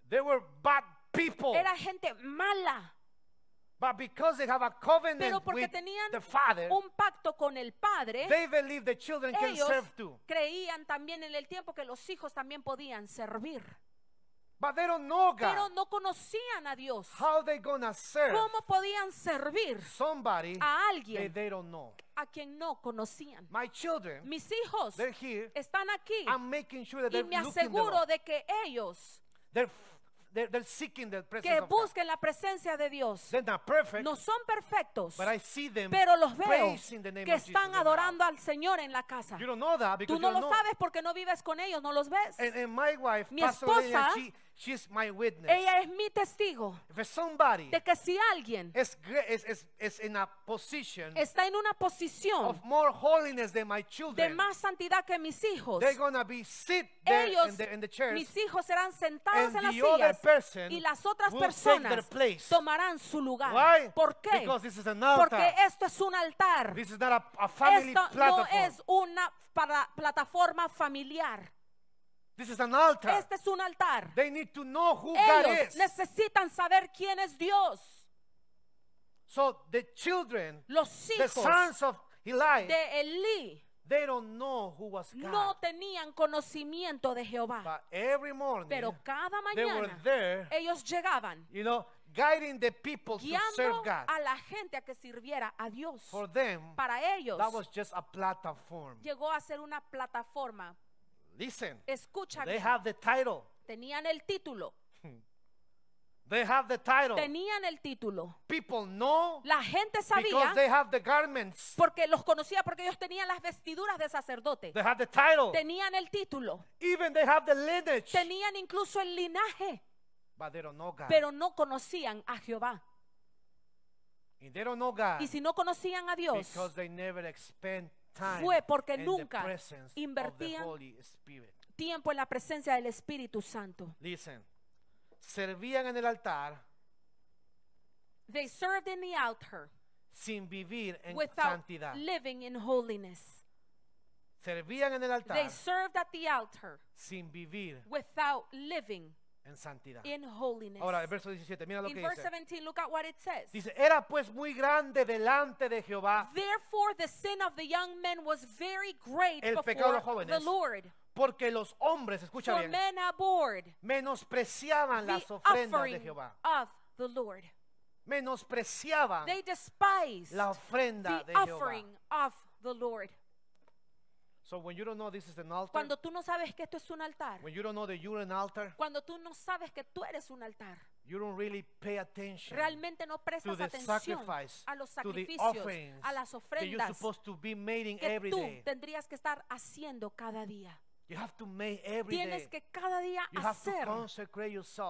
They were bad people. Era gente mala. But because they have a covenant Pero porque with tenían the Father, un pacto con el Padre, they believe the children ellos can serve too. creían también en el tiempo que los hijos también podían servir. But they don't know God. Pero no conocían a Dios. How they gonna serve ¿Cómo podían servir somebody a alguien that they don't know? a quien no conocían? My children, Mis hijos they're here, están aquí I'm making sure that y they're me aseguro de que ellos they're They're, seeking the presence que busquen of God. la presencia de Dios. they're not Perfect, no son perfectos, but I see them pero los veo que están adorando al Señor en la casa. Tú no lo know. sabes porque no vives con ellos, no los ves. And, and my wife, Mi esposa, Pastor, ella es mi testigo de que si alguien está en una posición de más santidad que mis hijos, ellos, mis hijos serán sentados en las sillas y las otras personas tomarán su lugar. ¿Por qué? Porque esto es un altar. esto no es una plataforma familiar. This is an altar. Este es un altar. They need to know who Ellos God is. necesitan saber quién es Dios. So the children, Los hijos the sons of Eli, de Eli they don't know who was God. no tenían conocimiento de Jehová. But every morning, Pero cada mañana there, ellos llegaban you know, guiding the people guiando to serve God. a la gente a que sirviera a Dios. For them, Para ellos that was just a platform. llegó a ser una plataforma Listen. Tenían el título. Tenían el título. la gente sabía porque los conocía porque ellos tenían las vestiduras de sacerdote. Tenían el título. Even Tenían incluso el linaje. Pero no conocían a Jehová. y si no conocían a Dios, never fue porque nunca invertían tiempo en la presencia del Espíritu Santo. Listen, servían en el altar. Sin vivir en santidad. Living in holiness. Servían en el altar. Sin vivir. Without living en santidad. Ahora, el verso 17, mira lo que dice. Dice, era pues muy grande delante de Jehová. el pecado de los jóvenes. Porque los hombres, escucha bien, menospreciaban las ofrendas de Jehová. Menospreciaban la ofrenda de Jehová. So Cuando tú no sabes que esto es un altar. Cuando tú no sabes que tú eres un altar. Realmente no prestas atención a los sacrificios, a las ofrendas que tú tendrías que estar haciendo cada día. Tienes que cada día hacer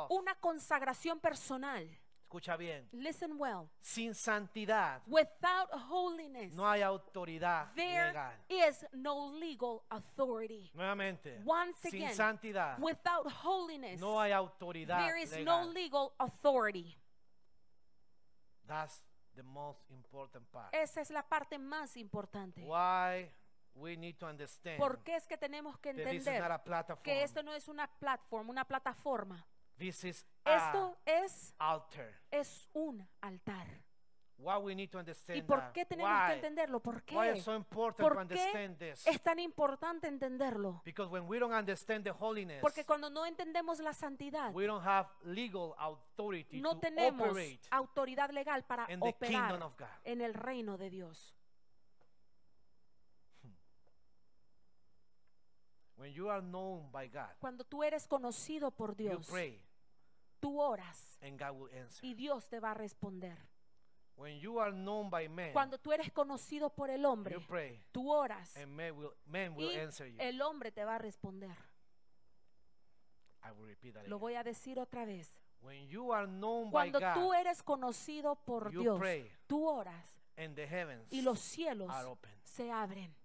una consagración personal Escucha bien. Listen well. Sin santidad. Without holiness. No hay autoridad there legal. is no legal authority. Nuevamente. Once again. Sin santidad. Without holiness. No hay autoridad There is legal. no legal authority. That's the most important part. Esa es la parte más importante. Why we need to understand. ¿Por qué es que tenemos que entender que esto no es una plataforma, una plataforma? Esto es, un altar. ¿Y por qué tenemos que entenderlo? ¿Por qué? es tan importante entenderlo? Porque cuando no entendemos la santidad, no tenemos autoridad legal para operar en el reino de Dios. Cuando tú eres conocido por Dios, tú oras y Dios te va a responder. Cuando tú eres conocido por el hombre, tú oras y el hombre te va a responder. Lo voy a decir otra vez. Cuando tú eres conocido por Dios, tú oras y los cielos se abren.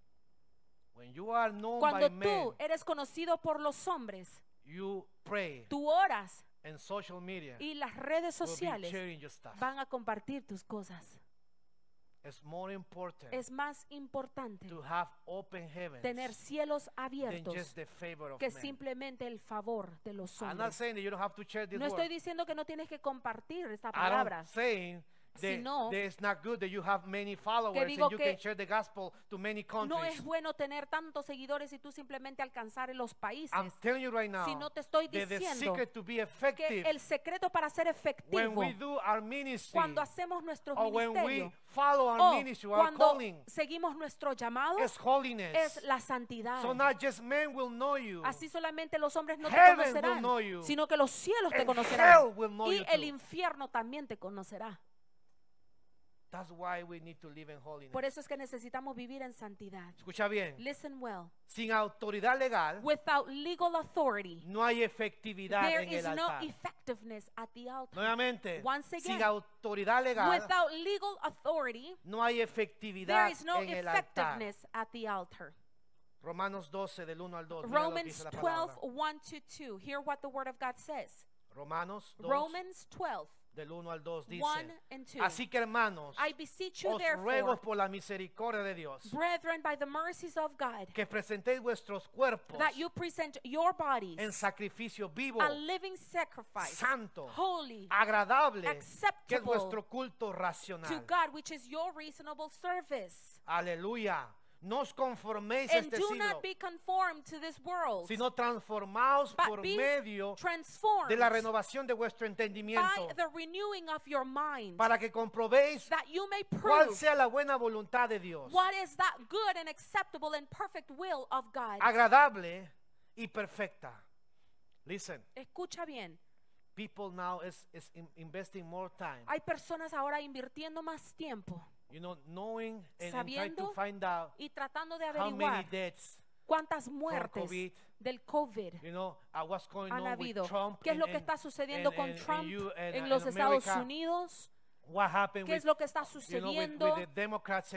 Cuando tú eres conocido por los hombres, tú oras y las redes sociales van a compartir tus cosas. Es más importante tener cielos abiertos que simplemente el favor de los hombres. No estoy diciendo que no tienes que compartir esta I'm palabra. Si no, No es bueno tener tantos seguidores y tú simplemente alcanzar en los países. si no te estoy diciendo que el secreto para ser efectivo cuando hacemos nuestro ministerio o cuando seguimos nuestro llamado es, la santidad. Así solamente los hombres no te conocerán, sino que los cielos te conocerán y el infierno también te conocerá. That's why we need to live in holiness. Por eso es que necesitamos vivir en santidad. Escucha bien. Listen well. Sin autoridad legal, without legal authority, no hay efectividad en el altar. There is no effectiveness at the altar. Nuevamente, Once again, sin autoridad legal, without legal authority, no hay efectividad there is no en el effectiveness altar. at the altar. Romanos 12 del 1 al 2. Romans 12one to 2. Hear what the word of God says. Romanos 12. Romans 12 del 1 al 2 dice, así que hermanos, I ruego por la misericordia de Dios, que presentéis vuestros cuerpos en sacrificio vivo, santo, agradable, que es vuestro culto racional. To Aleluya. No os conforméis a este do sino transformaos por medio de la renovación de vuestro entendimiento para que comprobéis cuál sea la buena voluntad de Dios, agradable y perfecta. Listen. Escucha bien. People now is, is investing more time. Hay personas ahora invirtiendo más tiempo you know, knowing and, sabiendo out y tratando de averiguar cuántas muertes del COVID han habido, qué es lo que está sucediendo con Trump en uh, los Estados Unidos what qué es lo que está sucediendo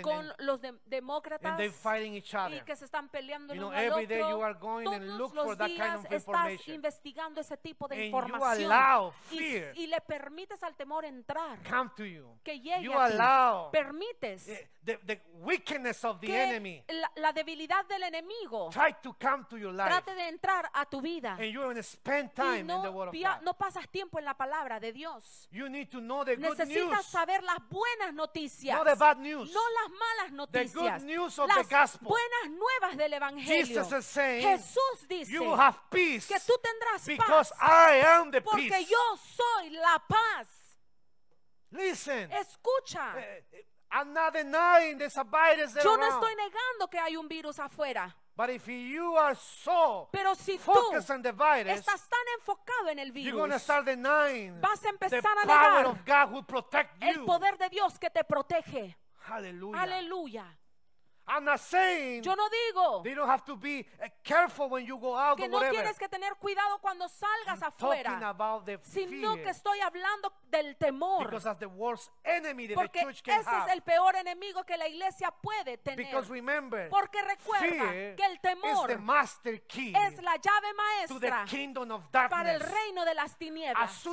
con los demócratas y que se están peleando uno al otro. Todos los estás investigando ese tipo de información y, le permites al temor entrar que llegue permites la, debilidad del enemigo trate de entrar a tu vida no, pasas tiempo en la palabra de Dios necesitas a saber las buenas noticias, no, the bad news, no las malas noticias, the good news of las the gospel. buenas nuevas del Evangelio. Jesus is saying, Jesús dice you will have peace que tú tendrás because paz I am the porque peace. yo soy la paz. Listen, Escucha. Eh, eh, I'm not denying there's a virus there yo no around. estoy negando que hay un virus afuera. But if you are so Pero si focused tú and divided, estás tan enfocado en el virus, start denying vas a empezar the a negar power of God will protect you. el poder de Dios que te protege. Aleluya. Aleluya. Yo no digo que no tienes que tener cuidado cuando salgas afuera, sino que estoy hablando del temor. Porque ese es el peor enemigo que la iglesia puede tener. Porque recuerda que el temor es la llave maestra para el reino de las tinieblas.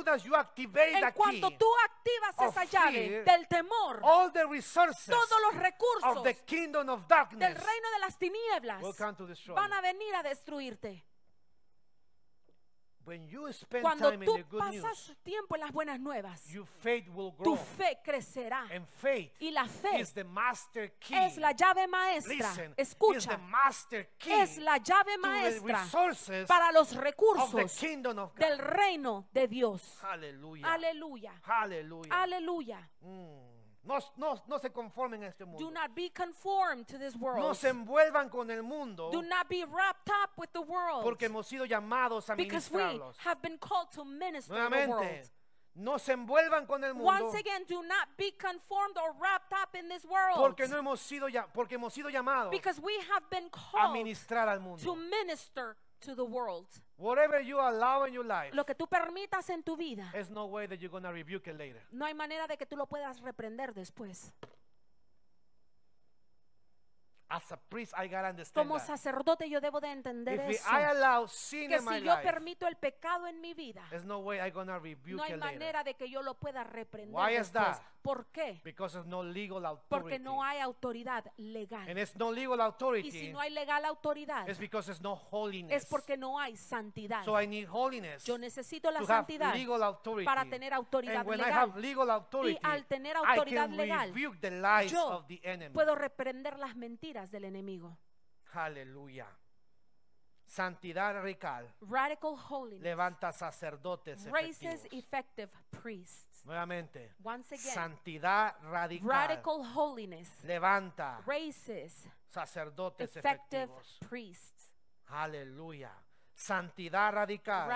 en cuanto tú activas esa llave del temor, todos los recursos of the kingdom of del reino de las tinieblas van a venir a destruirte. Cuando tú pasas tiempo en las buenas nuevas, tu fe crecerá. y la fe es la llave maestra. Escucha, es la llave maestra para los recursos del reino de Dios. Aleluya. Aleluya. Aleluya. Mm. Aleluya. No, no, no se conformen a este mundo. Do not be conformed to this world. No se envuelvan con el mundo. Do not be wrapped up with the world. Porque hemos sido llamados a Because ministrarlos. We have been called to minister Nuevamente, the world. No se envuelvan con el mundo. Once again, do not be conformed or wrapped up in this world. Porque no hemos sido ya, porque hemos sido llamados. Because we have been called a al mundo. To minister to the world. Whatever you allow in your life, Lo que tú permitas en tu vida, there's no way that you're going to rebuke it later. no hay manera de que tú lo puedas reprender después. As a priest, I gotta understand Como that. sacerdote yo debo de entender If eso. I allow sin que in si my yo life, permito el pecado en mi vida, there's no way I'm gonna rebuke no hay it later. manera de que yo lo pueda reprender Why is that? ¿Por qué? Because of no legal authority. Porque no hay autoridad legal. And it's no legal authority, y si no hay legal autoridad, it's because it's no holiness. es porque no hay santidad. So I need holiness Yo necesito la to santidad have legal authority. para tener autoridad And when legal. I have legal authority, y al tener autoridad I can legal, rebuke the lies yo of the enemy. puedo reprender las mentiras del enemigo. Aleluya. Santidad radical. Radical holiness. Levanta sacerdotes efectivos. Raises effective priests. Nuevamente. Santidad radical. Levanta. Sacerdotes efectivos. Aleluya. Santidad radical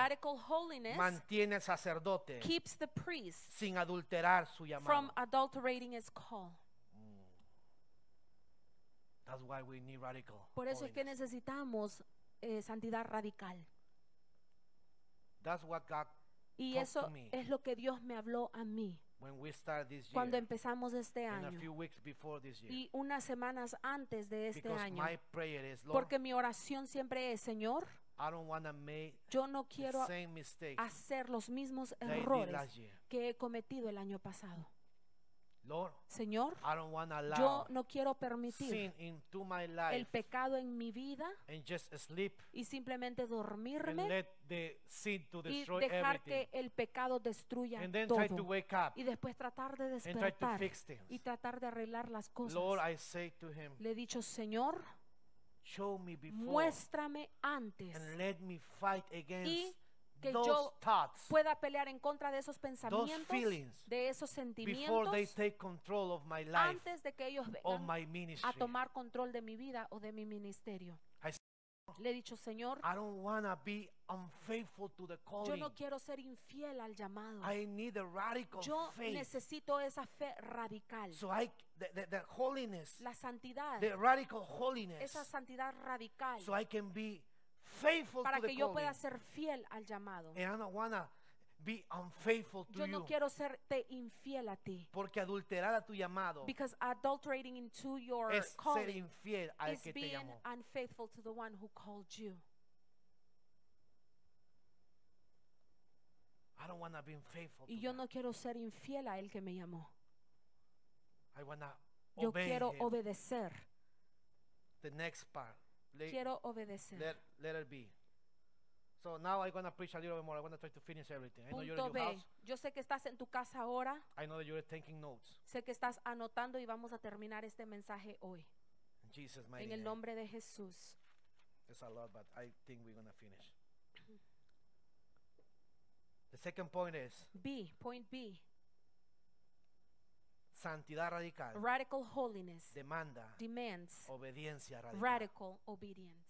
mantiene sacerdote sin adulterar su llamado. Por eso es que necesitamos eh, santidad radical. That's what God y eso es lo que Dios me habló a mí. Cuando empezamos este año y unas semanas antes de este año, porque mi oración siempre es, Señor, yo no quiero hacer los mismos errores que he cometido el año pasado. Señor, yo no quiero permitir el pecado en mi vida y simplemente dormirme y dejar que el pecado destruya todo y después tratar de despertar y tratar de arreglar las cosas. Le he dicho, Señor, muéstrame antes y que yo pueda pelear en contra de esos pensamientos, de esos sentimientos, antes de que ellos vengan a tomar control de mi vida o de mi ministerio. Le he dicho, Señor, yo no quiero ser infiel al llamado. yo necesito esa fe radical. So I, the, holiness, la santidad, radical esa santidad radical. So I can be faithful para to que the yo pueda ser fiel al llamado. And I wanna be unfaithful to yo no you. quiero serte infiel a ti. Porque adulterar a tu llamado Because adulterating into your es calling ser infiel al is que being te llamó. unfaithful to the one who called you. I don't wanna be unfaithful y to yo that. no quiero ser infiel a él que me llamó. I wanna yo obey quiero him. obedecer. The next part let, quiero obedecer. Let, let it be. So now I'm going to preach a little bit more. I'm want to try to finish everything. I know you're in your B. house. Yo sé que estás en tu casa ahora. I know that you're taking notes. Sé que estás anotando y vamos a terminar este mensaje hoy. In Jesus' mighty En el name. nombre de Jesús. It's a lot, but I think we're going to finish. The second point is B, point B. Santidad radical. Radical holiness. Demanda. Demands. Obediencia radical. Radical obedience.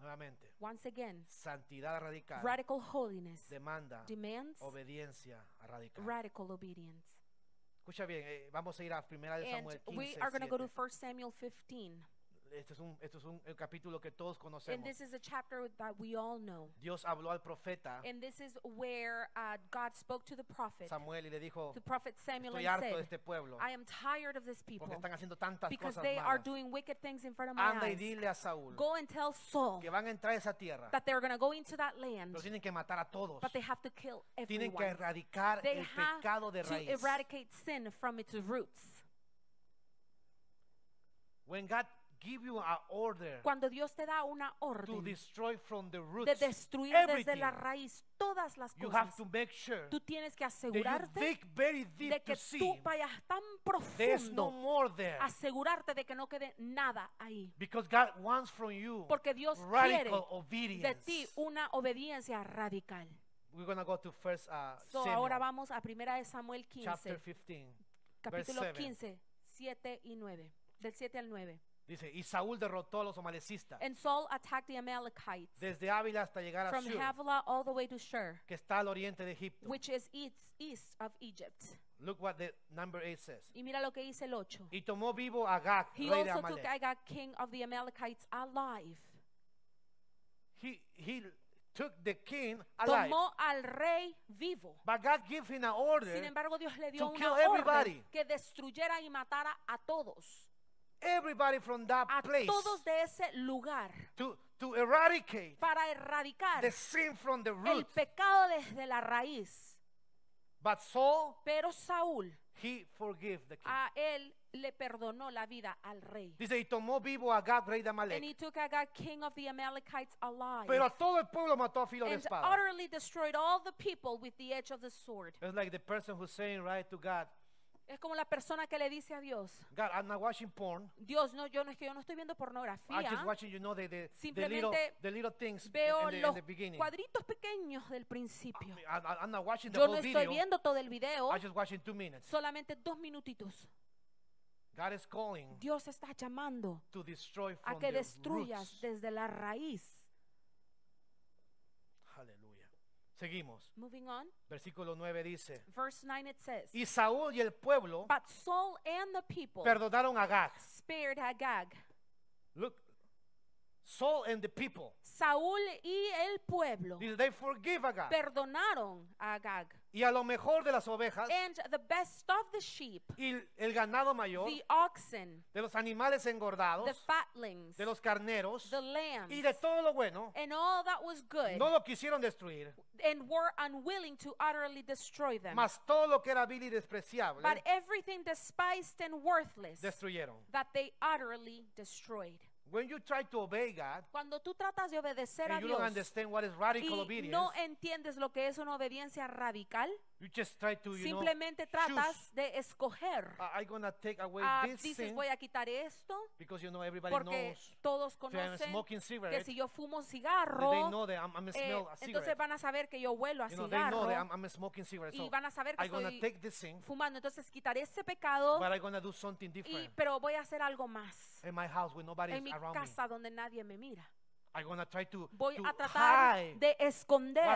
Nuevamente. Once again. Santidad radical. Radical holiness. Demanda. Demands. Obediencia radical. Radical obedience. Escucha bien, eh, vamos a ir a primera de Samuel 15. we are going to go to 1 Samuel 15. Este es un, es un capítulo que todos conocemos. Dios habló al profeta And this is where uh, God spoke to the prophet. Samuel y le dijo, estoy harto de este pueblo I am tired of this people porque están haciendo tantas cosas they are malas. doing wicked things in front of Anda y dile a Saúl Go and tell que van a entrar a esa tierra, going to go into tienen que matar a todos. Tienen que erradicar el pecado de raíz. When God give you order cuando Dios te da una orden de destruir desde la raíz todas las cosas, tú tienes que asegurarte de que tú vayas tan profundo, asegurarte de que no quede nada ahí. Porque Dios quiere de ti una obediencia radical. Uh, so ahora vamos a primera de Samuel 15, 15 capítulo 15, 7 y 9, del 7 al 9. Dice, y Saúl derrotó a los amalecistas. And Saul attacked the Amalekites Desde Ávila hasta llegar a Shur, que está al oriente de Egipto. which is east, east of Egypt. Look what the number 8 says. Y mira lo que dice el 8. Y tomó vivo a Agag, rey de also took Agag, king of the Amalekites, alive. He, he took the king alive. Tomó al rey vivo. But God gave him an Sin embargo, Dios le dio una orden que destruyera y matara a todos. everybody from that a place todos de ese lugar to, to eradicate para erradicar the sin from the root. el pecado desde la raíz. But Saul, Pero Saúl, he forgave the king. a él le perdonó la vida al rey. Dice, y tomó vivo a rey de Amalek. And he took Agag, king of the Amalekites, alive. Pero a todo el pueblo mató a filo de espada. utterly destroyed all the people with the edge of the sword. It's like the person who's saying right to God, Es como la persona que le dice a Dios, Dios, no, yo no es que yo no estoy viendo pornografía. Simplemente veo los cuadritos pequeños del principio. yo no estoy viendo todo el video. Solamente dos minutitos. Dios está llamando a que destruyas desde la raíz Seguimos. Moving on. Versículo 9 dice. Verse 9 it says. Y Saúl y el pueblo. But Saul and the people. Perdonaron a Gag. Spared Agag. Look. Saul and the people. Saúl y el pueblo. They forgive Agag. Perdonaron a Agag y a lo mejor de las ovejas y el ganado mayor de los animales engordados de los carneros y de todo lo bueno no lo quisieron destruir and mas todo lo que era vil y despreciable destruyeron destroyed cuando tú tratas de obedecer a Dios y no entiendes lo que es una obediencia radical, just try to, you Simplemente tratas de escoger. Ah, I, take away ah, this dices, voy a quitar esto. everybody porque knows todos conocen que si yo fumo cigarro, entonces van a saber que yo huelo a you cigarro. y van a saber que estoy fumando. Entonces quitaré ese pecado. Y, pero voy a hacer algo más. my house, nobody en mi casa donde nadie me mira. Voy a tratar de esconder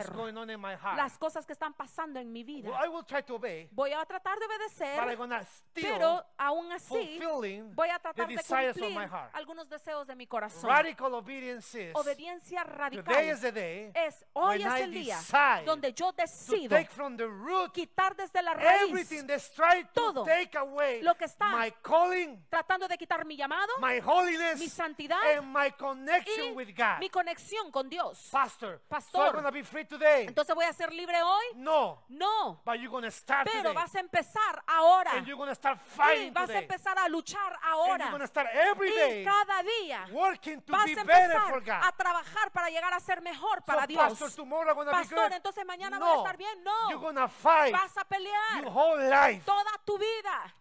las cosas que están pasando en mi vida. Voy a tratar de obedecer, pero aún así voy a tratar de cumplir algunos deseos de mi corazón. Obediencia radical es hoy es el día donde yo decido quitar desde la raíz todo lo que está tratando de quitar mi llamado, mi santidad y mi conexión con with God. Mi conexión con Dios. Pastor. Pastor. So I'm gonna be free today. Entonces voy a ser libre hoy. No. No. But you're gonna start Pero today. vas a empezar ahora. And you're gonna start fighting y vas today. a empezar a luchar ahora. And you're gonna start every day y cada día working to vas be a empezar better for God. a trabajar para llegar a ser mejor para so, Dios. Pastor, tomorrow I'm gonna pastor, be good. entonces mañana no. voy a estar bien. No. You're gonna fight. Vas a pelear. Your whole life. Toda tu vida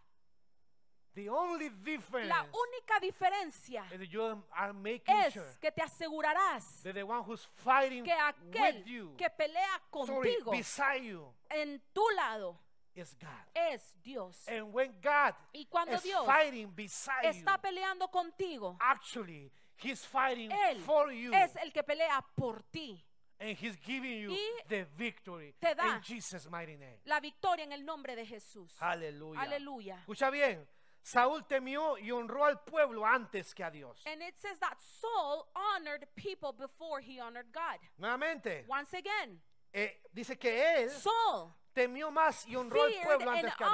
la única diferencia es que te asegurarás que aquel que pelea contigo en tu lado es Dios. y cuando Dios está peleando contigo, Él es el que pelea por ti. y te da la victoria en el nombre de Jesús. Aleluya. Escucha bien. Saúl temió y honró al pueblo antes que a Dios. And it says that Saul honored people before he honored God. Nuevamente. Once again. Eh, dice que él Saul temió más y honró al pueblo antes que a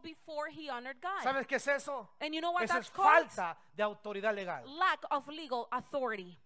Dios. ¿Sabes qué es eso? And you know what eso that's es called? falta de autoridad legal. Lack of legal authority.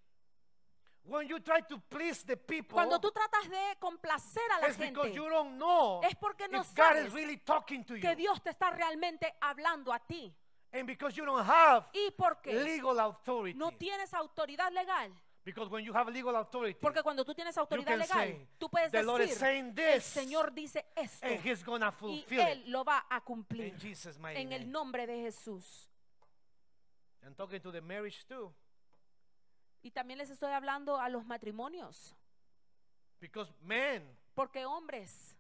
When you try to please the people, Cuando tú tratas de complacer a la gente, you don't know es porque no sabes really to you. que Dios te está realmente hablando a ti. And because you don't have y porque legal authority. no tienes autoridad legal. Because when you have legal authority, Porque cuando tú tienes autoridad legal, say, tú puedes the Lord decir, this, el Señor dice esto, and he's gonna fulfill y Él lo va a cumplir in Jesus, en name. el nombre de Jesús. And talking to the marriage too. Y también les estoy hablando a los matrimonios. men, porque hombres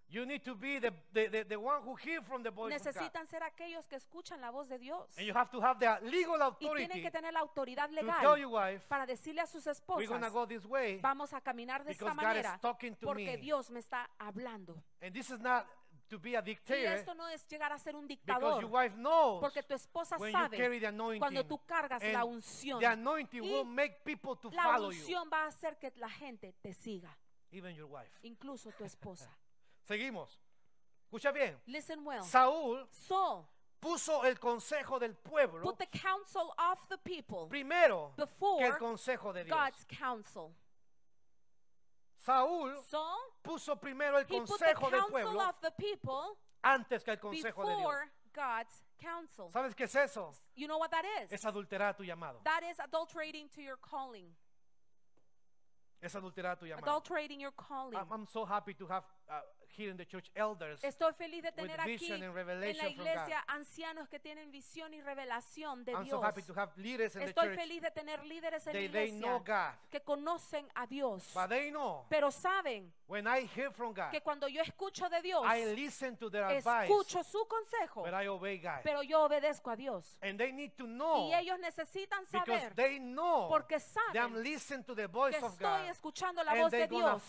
necesitan ser aquellos que escuchan la voz de Dios. y tienen que tener la autoridad legal para decirle a sus esposas, vamos a caminar de esta manera porque Dios me está hablando. And this is to y esto no es llegar a ser un dictador. porque tu esposa sabe cuando tú cargas la unción. la unción va a hacer que la gente te siga. Incluso tu esposa. Seguimos. Escucha bien. Saúl puso el consejo del pueblo primero que el consejo de Dios. Saúl Saul, puso primero el consejo del counsel pueblo people antes que el consejo de Dios. God's counsel. ¿Sabes qué es eso? You know what that Es is? adulterar tu llamado. That is adulterating to your calling. Es adulterar tu llamado. Adulterating your calling. I'm, I'm so happy to have Uh, estoy feliz de tener aquí en la iglesia ancianos que tienen visión y revelación de Dios. Estoy feliz de tener líderes en la iglesia que conocen a Dios. Pero saben que cuando yo escucho de Dios, escucho su consejo, pero yo obedezco a Dios. y ellos necesitan saber porque saben que estoy escuchando la voz de Dios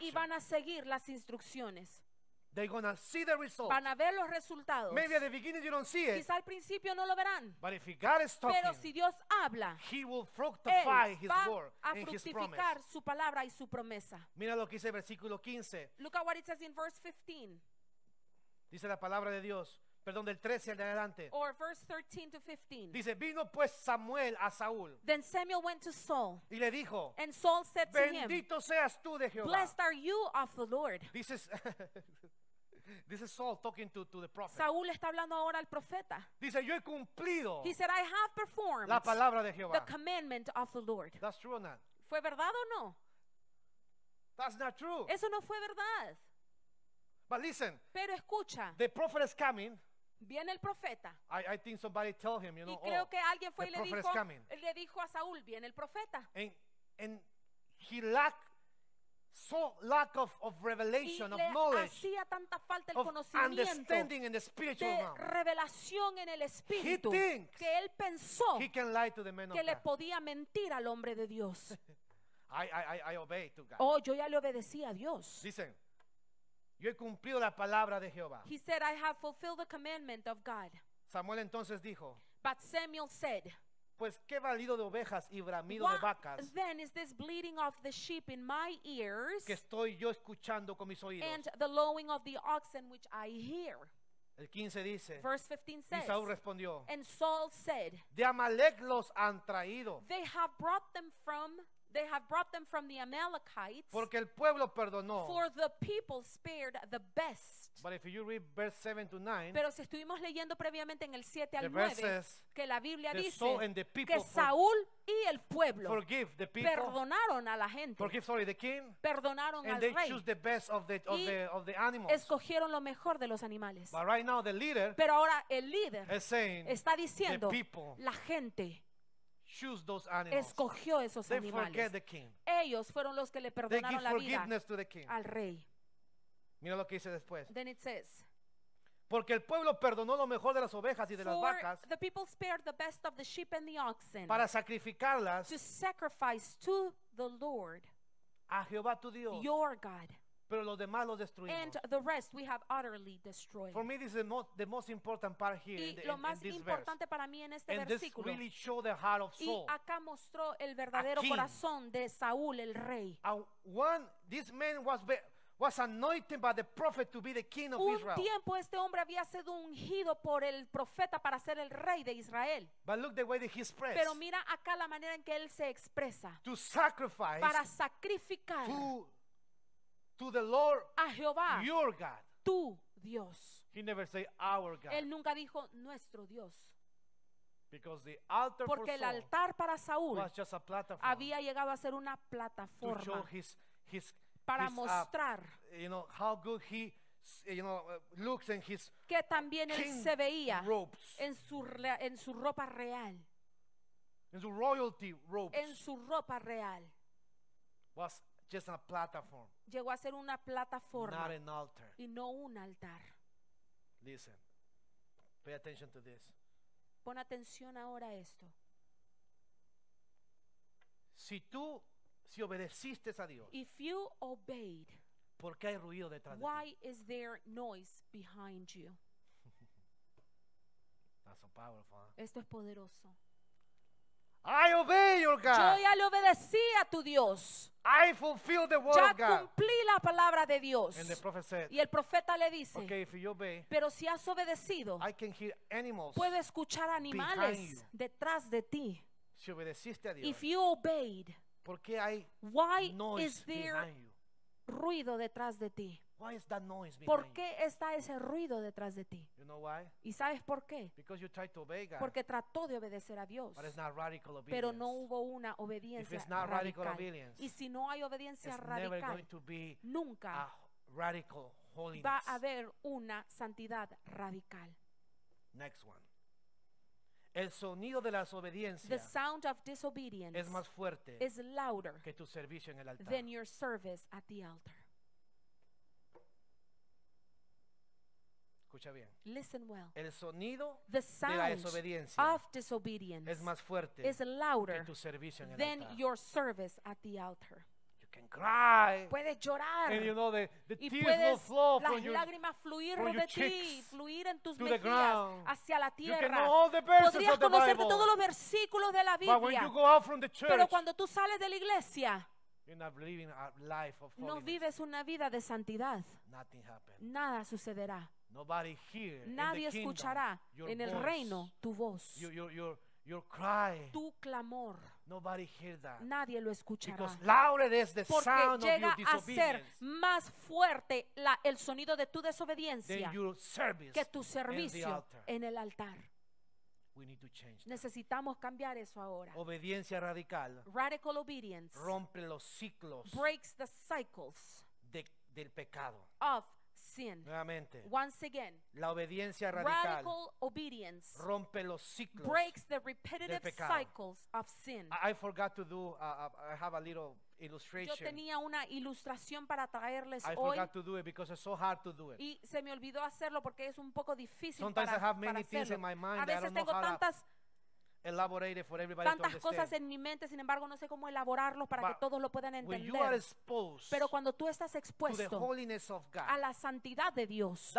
y van a seguir las instrucciones instrucciones. They're gonna see the results. Van a ver los resultados. Maybe at the beginning you don't see it. Quizá al principio no lo verán. But if God is talking, Pero si Dios habla, he will fructify él his va word a fructificar his su palabra y su promesa. Mira lo que dice el versículo 15. Look at what it says in verse 15. Dice la palabra de Dios. Perdón, del 13 al adelante. Or verse 13 to 15. Dice, vino pues Samuel a Saúl. Then Samuel went to Saul. Y le dijo, and Saul said to him, Bendito seas tú de Jehová. Blessed are you of the Lord. Dices, This is Saul talking to, to the prophet. Saúl está hablando ahora al profeta. Dice, yo he cumplido He said, I have performed la palabra de Jehová. the commandment of the Lord. That's true or not? ¿Fue verdad o no? That's not true. Eso no fue verdad. But listen, Pero escucha, the prophet is coming. Viene el profeta. y oh, creo que alguien fue y le dijo, le dijo a Saúl, viene el profeta. he so lack of, of revelation, y le hacía tanta falta el conocimiento de revelación en el espíritu que él pensó que le podía mentir al hombre de Dios. Oh, yo ya le obedecí a Dios. Dicen, yo he cumplido la palabra de Jehová. He said, I have fulfilled the commandment of God. Samuel entonces dijo, But Samuel said, Pues qué valido de ovejas y bramido de vacas then is this bleeding of the sheep in my ears que estoy yo escuchando con mis oídos. and the lowing of the oxen which I hear? El 15 dice, Verse 15 y says, Saúl respondió, And Saul said, de Amalek los han traído They have brought them from They have brought them from the Amalekites. Porque el pueblo perdonó. For the people spared the best. But if you read verse 7 to 9, Pero si estuvimos leyendo previamente en el 7 al 9, que la Biblia dice que Saúl y el pueblo forgive the people, perdonaron a la gente. Forgive, sorry, the king, perdonaron and al they rey. The best of the, of y the, of the animals. escogieron lo mejor de los animales. But right now the leader Pero ahora el líder saying, está diciendo the people, la gente those escogió esos They animales. Ellos fueron los que le perdonaron la vida al rey. Mira lo que dice después. Porque el pueblo perdonó lo mejor de las ovejas y de las vacas para sacrificarlas a Jehová tu Dios. your God. Pero los demás los destruimos. And the rest we have utterly destroyed. For me this is the most, the most important part here y in lo más in this importante verse. para mí en este And versículo. This really showed the heart of Saul, y acá mostró el verdadero corazón de Saúl el rey. And one, this man was was anointed by the prophet to be the king of Un Israel. tiempo este hombre había sido ungido por el profeta para ser el rey de Israel. But look the way that he Pero mira acá la manera en que él se expresa. To sacrifice. Para sacrificar. To to the Lord, a Jehová, your God. tu Dios. He never say our God. Él nunca dijo nuestro Dios. Because the altar Porque for el altar para Saúl was just a platform había llegado a ser una plataforma to show his, his, para his, uh, mostrar uh, you know, how good he, eh, you know, uh, looks in his que también él se veía robes. en su, en su ropa real. In su royalty robes. En su ropa real. Was just a platform llegó a ser una plataforma y no un altar. Listen. Pay attention to this. Pon atención ahora a esto. Si tú si obedeciste a Dios. If you obeyed. ¿Por qué hay ruido detrás de ti? is there noise behind you? Esto es poderoso. I obey your God. Yo ya le obedecí a tu Dios. I fulfill the word ya of God. cumplí la palabra de Dios. And the prophet said, y el profeta le dice, okay, if you obey, pero si has obedecido, I can hear animals puedo escuchar animales detrás de ti. Si obedeciste a Dios, If you obeyed, ¿por qué hay Why noise is there you? ruido detrás de ti? ¿Por qué está ese ruido detrás de ti? ¿Y sabes por qué? Porque trató de obedecer a Dios. Pero no hubo una obediencia radical y si no hay obediencia radical, nunca va a haber una santidad radical. El sonido de la obediencias es más fuerte que tu servicio en el altar. Escucha bien. El sonido de la desobediencia es más fuerte is que tu servicio en el altar. You can cry. Puedes llorar. y tears puedes, will las lágrimas fluir from de ti, fluir en tus mejillas hacia la tierra. Podrías conocer todos los versículos de la Biblia. Pero cuando tú sales de la iglesia, no vives una vida de santidad. Nada sucederá. Nadie escuchará en el reino tu voz. Tu clamor. Nadie lo escuchará. Porque llega a ser más fuerte la, el sonido de tu desobediencia que tu servicio en el altar. Necesitamos cambiar eso ahora. Obediencia radical. Rompe los ciclos. del pecado sin. Nuevamente. Once again. La obediencia radical. Radical obedience. Rompe los ciclos. Breaks the repetitive cycles of sin. I, I forgot to do. Uh, uh I have a little illustration. Yo tenía una ilustración para traerles I hoy. To do it it's so hard to do it. Y se me olvidó hacerlo porque es un poco difícil Sometimes para, I have many para hacerlo. In my mind A veces tengo tantas Tantas cosas en mi mente, sin embargo, no sé cómo elaborarlos para que todos lo puedan entender. Pero cuando tú estás expuesto a la santidad de Dios,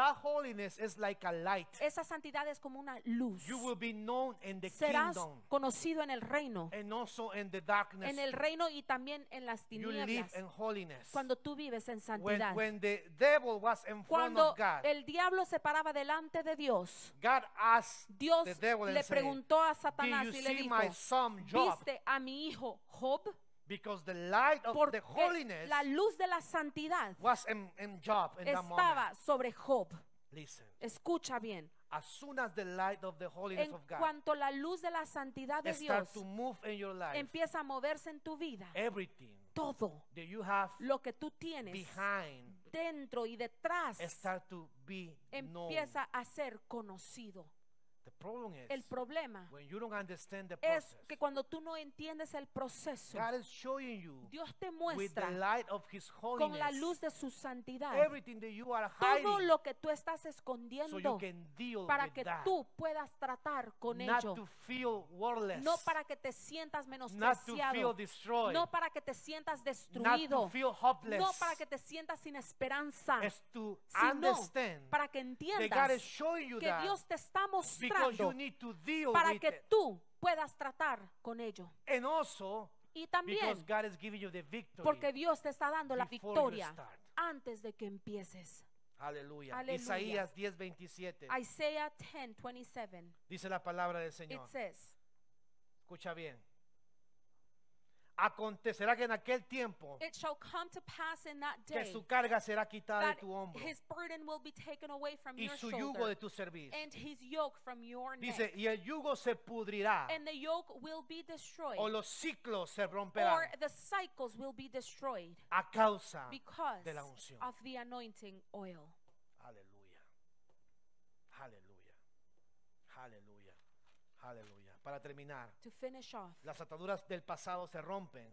esa santidad es como una luz. Serás conocido en el reino, en el reino y también en las tinieblas. Cuando tú vives en santidad. cuando el diablo se paraba delante de Dios, Dios le preguntó a Satanás, Satanás y le see dijo, my Job? ¿viste a mi hijo Job? Because the light of Porque the holiness la luz de la santidad was in, in Job in estaba moment. sobre Job. Listen. Escucha bien. As soon as the light of the holiness en of God cuanto la luz de la santidad de Dios to move in your life, empieza a moverse en tu vida, everything todo that you have lo que tú tienes behind dentro y detrás start to be empieza known. a ser conocido el problema es que cuando tú no entiendes el proceso, Dios te muestra con la luz de su santidad todo lo que tú estás escondiendo para que tú puedas tratar con not ello. no para que te sientas menospreciado, no para que te sientas destruido, no para que te sientas sin esperanza, sino para que entiendas que Dios te está mostrando para que tú puedas tratar con ello. en y también porque Dios te está dando la victoria antes de que empieces. Aleluya. Isaías 10:27. Isaías Dice la palabra del Señor. Escucha bien. Acontecerá que en aquel tiempo que su carga será quitada de tu hombro y su yugo de tu servicio. Dice, y el yugo se pudrirá o los ciclos se romperán a causa de la unción. anointing oil. Aleluya. Aleluya. Aleluya. Aleluya para terminar. Las ataduras del pasado se rompen.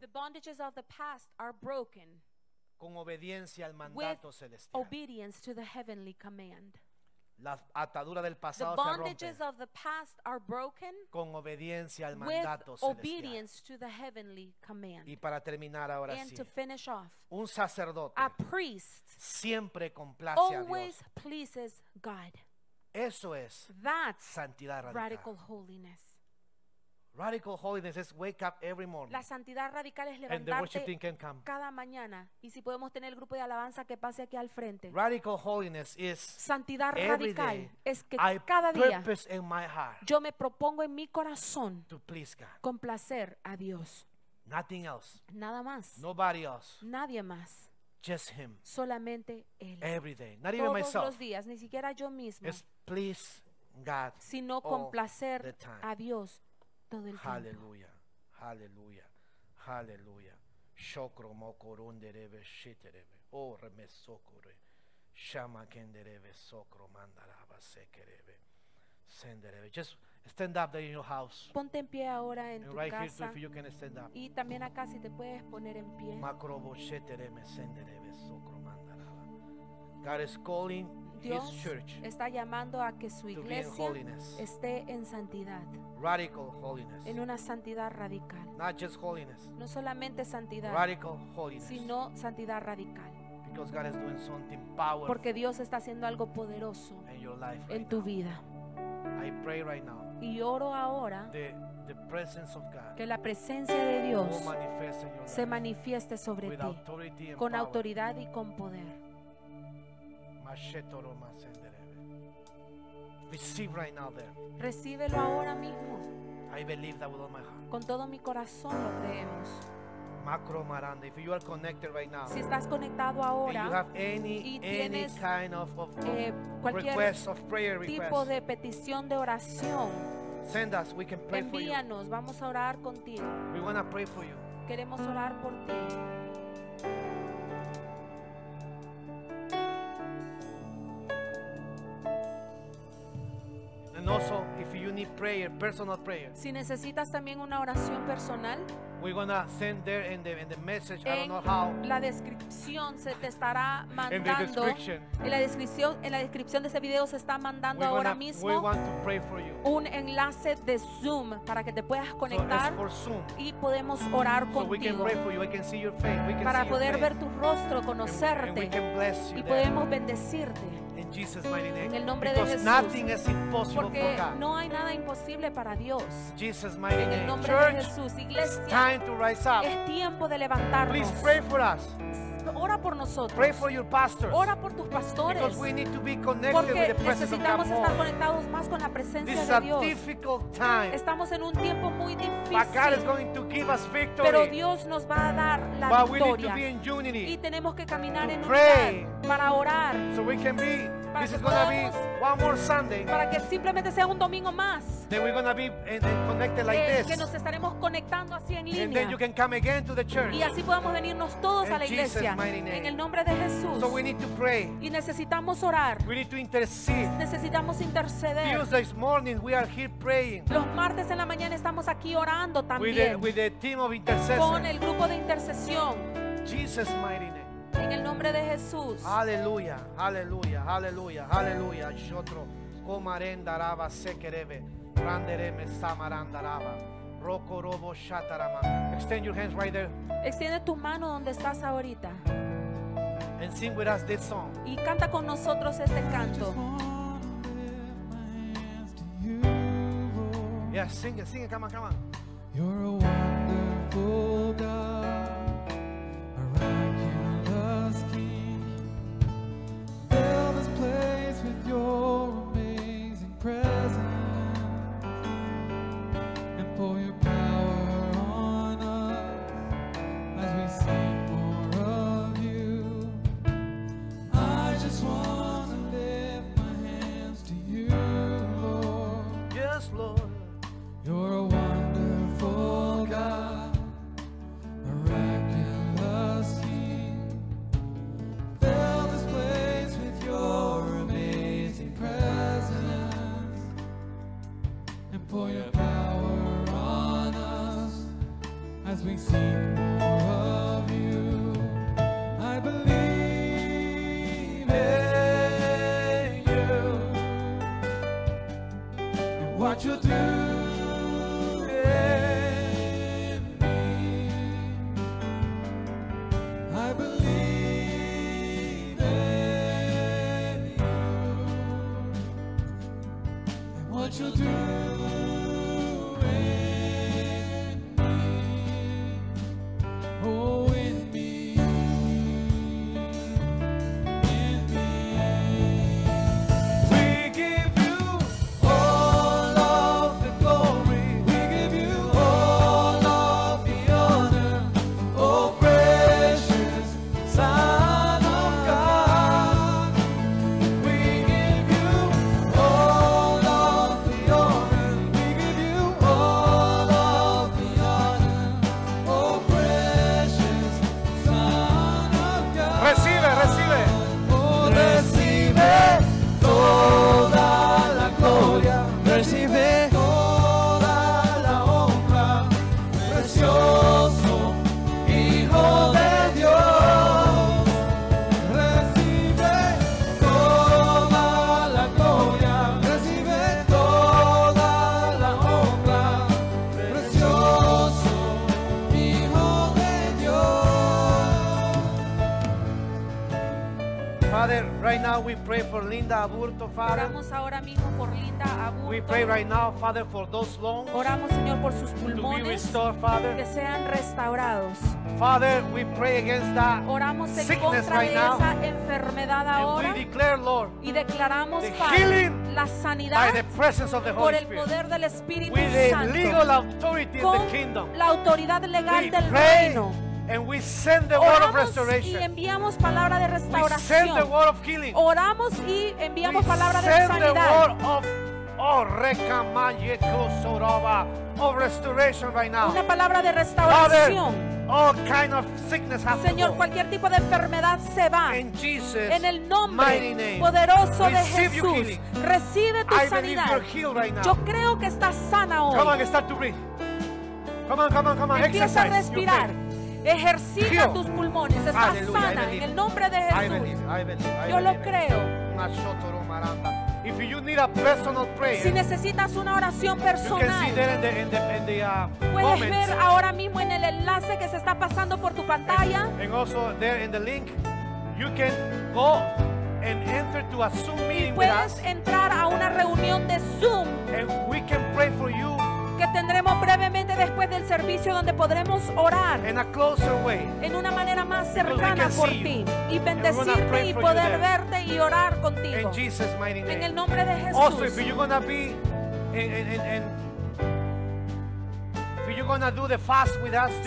Con obediencia al mandato celestial. Las ataduras del pasado se rompen. con obediencia al mandato celestial. Y para terminar ahora sí. un sacerdote siempre complace a Dios. Eso es santidad radical. radical holiness. Radical holiness wake up La santidad radical es levantarte cada mañana y si podemos tener el grupo de alabanza que pase aquí al frente. Radical holiness is santidad radical es que cada día yo me propongo en mi corazón complacer a Dios. Nothing Nada más. Nadie más. Solamente él. Every Todos los días, ni siquiera yo mismo. please Sino complacer a Dios todo el tiempo. Aleluya, aleluya, aleluya. Oh, remesokore. Shama kenderebe sokro mandaraba sekerebe. Senderebe. Just stand up there in your house. Ponte en pie ahora en And tu right casa. Here too, if you can stand up. Y también acá si te puedes poner en pie. Macrobo sheterebe senderebe sokro mandaraba. God is calling Dios está llamando a que su iglesia esté en santidad. En una santidad radical. no solamente santidad, sino santidad radical. Porque Dios está haciendo algo poderoso en tu vida. y oro ahora que la presencia de Dios se manifieste sobre ti con autoridad y con poder. Receive right now there. Recíbelo ahora mismo. I believe that with all my heart. Con todo mi corazón lo creemos. Macro Maranda, if you are connected right now, si estás conectado ahora, and you have any, y tienes any kind of, of eh, cualquier request of prayer request, tipo de petición de oración, send us, we can pray envíanos, for you. vamos a orar contigo. We pray for you. Queremos orar por ti. penoso personal Si necesitas también una oración personal, We're La descripción se te estará mandando. En la descripción, en la descripción de este video se está mandando ahora mismo un enlace de Zoom para que te puedas conectar y podemos orar contigo. Para poder ver tu rostro, conocerte y podemos bendecirte. En el nombre de Jesús. Porque no hay nada nada imposible para Dios. Jesus, my en el nombre Church, de Jesús, iglesia, time to rise up. es tiempo de levantarnos. Please pray for us. Ora por nosotros. Pray for your pastors. Ora por tus pastores. Because we need to be connected Porque with the necesitamos estar conectados más con presencia de Dios. Estamos en un tiempo muy difícil. But God is going to give us victory. Pero Dios nos va a dar la victoria. Y tenemos que caminar en unidad para orar. Para This que is podamos, be one more Sunday. Para que simplemente sea un domingo más. Then we're gonna be and, and connected like eh, this. Que nos estaremos conectando así en línea. And then you can come again to the church. Y así podamos venirnos todos in a la iglesia. En el nombre de Jesús. So we need to pray. Y necesitamos orar. We need to intercede. Necesitamos interceder. Use the This morning we are here praying. Los martes en la mañana estamos aquí orando también. With the, team of intercession. Con el grupo de intercesión. Jesus mighty name. En el nombre de Jesús. Aleluya, aleluya, aleluya, aleluya. Shotro komarendaraba sekerebe randereme samarandarava Roko robo shatarama. Extend your hands right there. Extiende tu mano donde estás ahorita. And sing with us this song. Y canta con nosotros este canto. Yeah, sing it, sing it, come on, come on. You're a wonderful God, a miraculous King. Fill this place with your Linda Aburto, Father. Oramos ahora mismo por Linda Aburto. We pray right now, Father, for those lungs. Oramos, Señor, por sus pulmones. To be restored, Father. Que sean restaurados. Father, we pray against that Oramos en sickness contra right de now. esa enfermedad ahora. And we declare, Lord, y declaramos, the Padre, healing la sanidad by the presence of the Holy por el poder del Espíritu With Santo. The legal authority Con the kingdom. la autoridad legal we del pray reino. And we send the word of restoration. y enviamos palabra de restauración. We send the word of healing. Oramos y enviamos we palabra de send sanidad. The word of, oh, soraba, of restoration right now. Una palabra de restauración. Father, all kind of sickness has Señor, cualquier tipo de enfermedad se va. In Jesus, en el nombre name, poderoso de Jesús, recibe tu I sanidad. Right now. Yo creo que estás sana hoy. Come on, start to breathe. Come on, come on, come on. Empieza Exercise a respirar. Ejercita tus pulmones, estás Aleluya, sana en el nombre de Jesús. I believe, I believe, I Yo lo creo. If you need a personal prayer, si necesitas una oración personal, in the, in the, in the, uh, puedes comments. ver ahora mismo en el enlace que se está pasando por tu pantalla. And, and also there in the link, you can go and enter to a Zoom meeting y puedes with us, entrar a una reunión de Zoom. And we can pray for you que tendremos brevemente después del servicio donde podremos orar in en una manera más cercana por ti y bendecirte y poder verte y orar contigo. En el nombre de Jesús.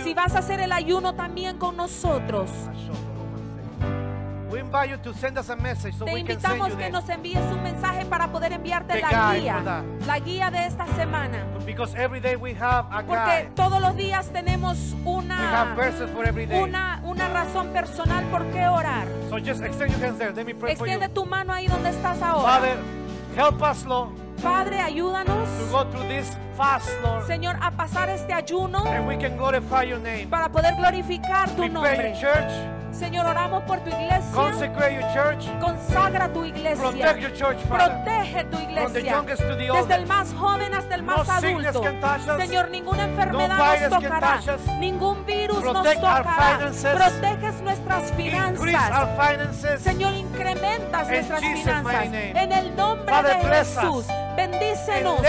si vas a hacer el ayuno también con nosotros invite you to send us a message so Te we can send invitamos you the- nos envíes un mensaje para poder enviarte la guide guía, la guía de esta semana. because every day we have a Porque guide. todos los días tenemos We have una, verses for every day. una, una razón personal por qué orar. So just extend your hands there. Let me pray for you. tu mano ahí donde estás ahora. Father, help us, Lord, Padre, ayúdanos, to go through this fast, Lord, Señor, a pasar este ayuno and we can glorify your name. para poder glorificar tu We nombre. in church. Señor, oramos por tu iglesia. Consagra tu iglesia. Protege tu iglesia. Desde el más joven hasta el más adulto. Señor, ninguna enfermedad nos tocará. Ningún virus nos tocará. Proteges nuestras finanzas. Señor, incrementas nuestras finanzas. En el nombre de Jesús. Bendícenos.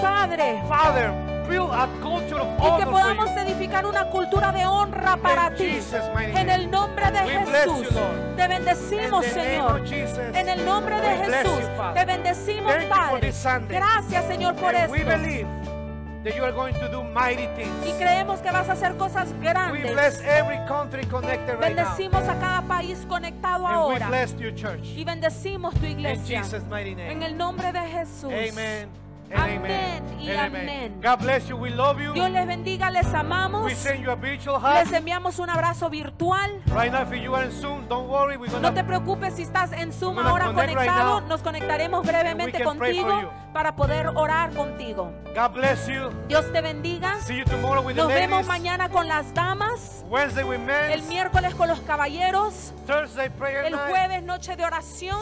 Padre. Father, y que podamos edificar una cultura de honra para ti. En el nombre de Jesús, te bendecimos, Señor. En el nombre de Jesús, te bendecimos, Padre. Gracias, Señor, por esto. you are going to do mighty things. Y creemos que vas a hacer cosas grandes. We bless every country connected bendecimos a cada país conectado ahora. Y bendecimos tu iglesia. En el nombre de Jesús. Amen. Amén y amén. Dios les bendiga, les amamos. Les enviamos un abrazo virtual. no te preocupes si estás en Zoom ahora conectado. nos conectaremos brevemente contigo para poder orar contigo. Dios te bendiga. Nos vemos mañana con las damas. El miércoles con los caballeros. el jueves noche de oración.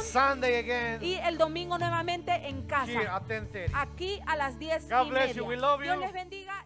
Y el domingo nuevamente en casa. Aquí a las 10 y media. Dios les bendiga.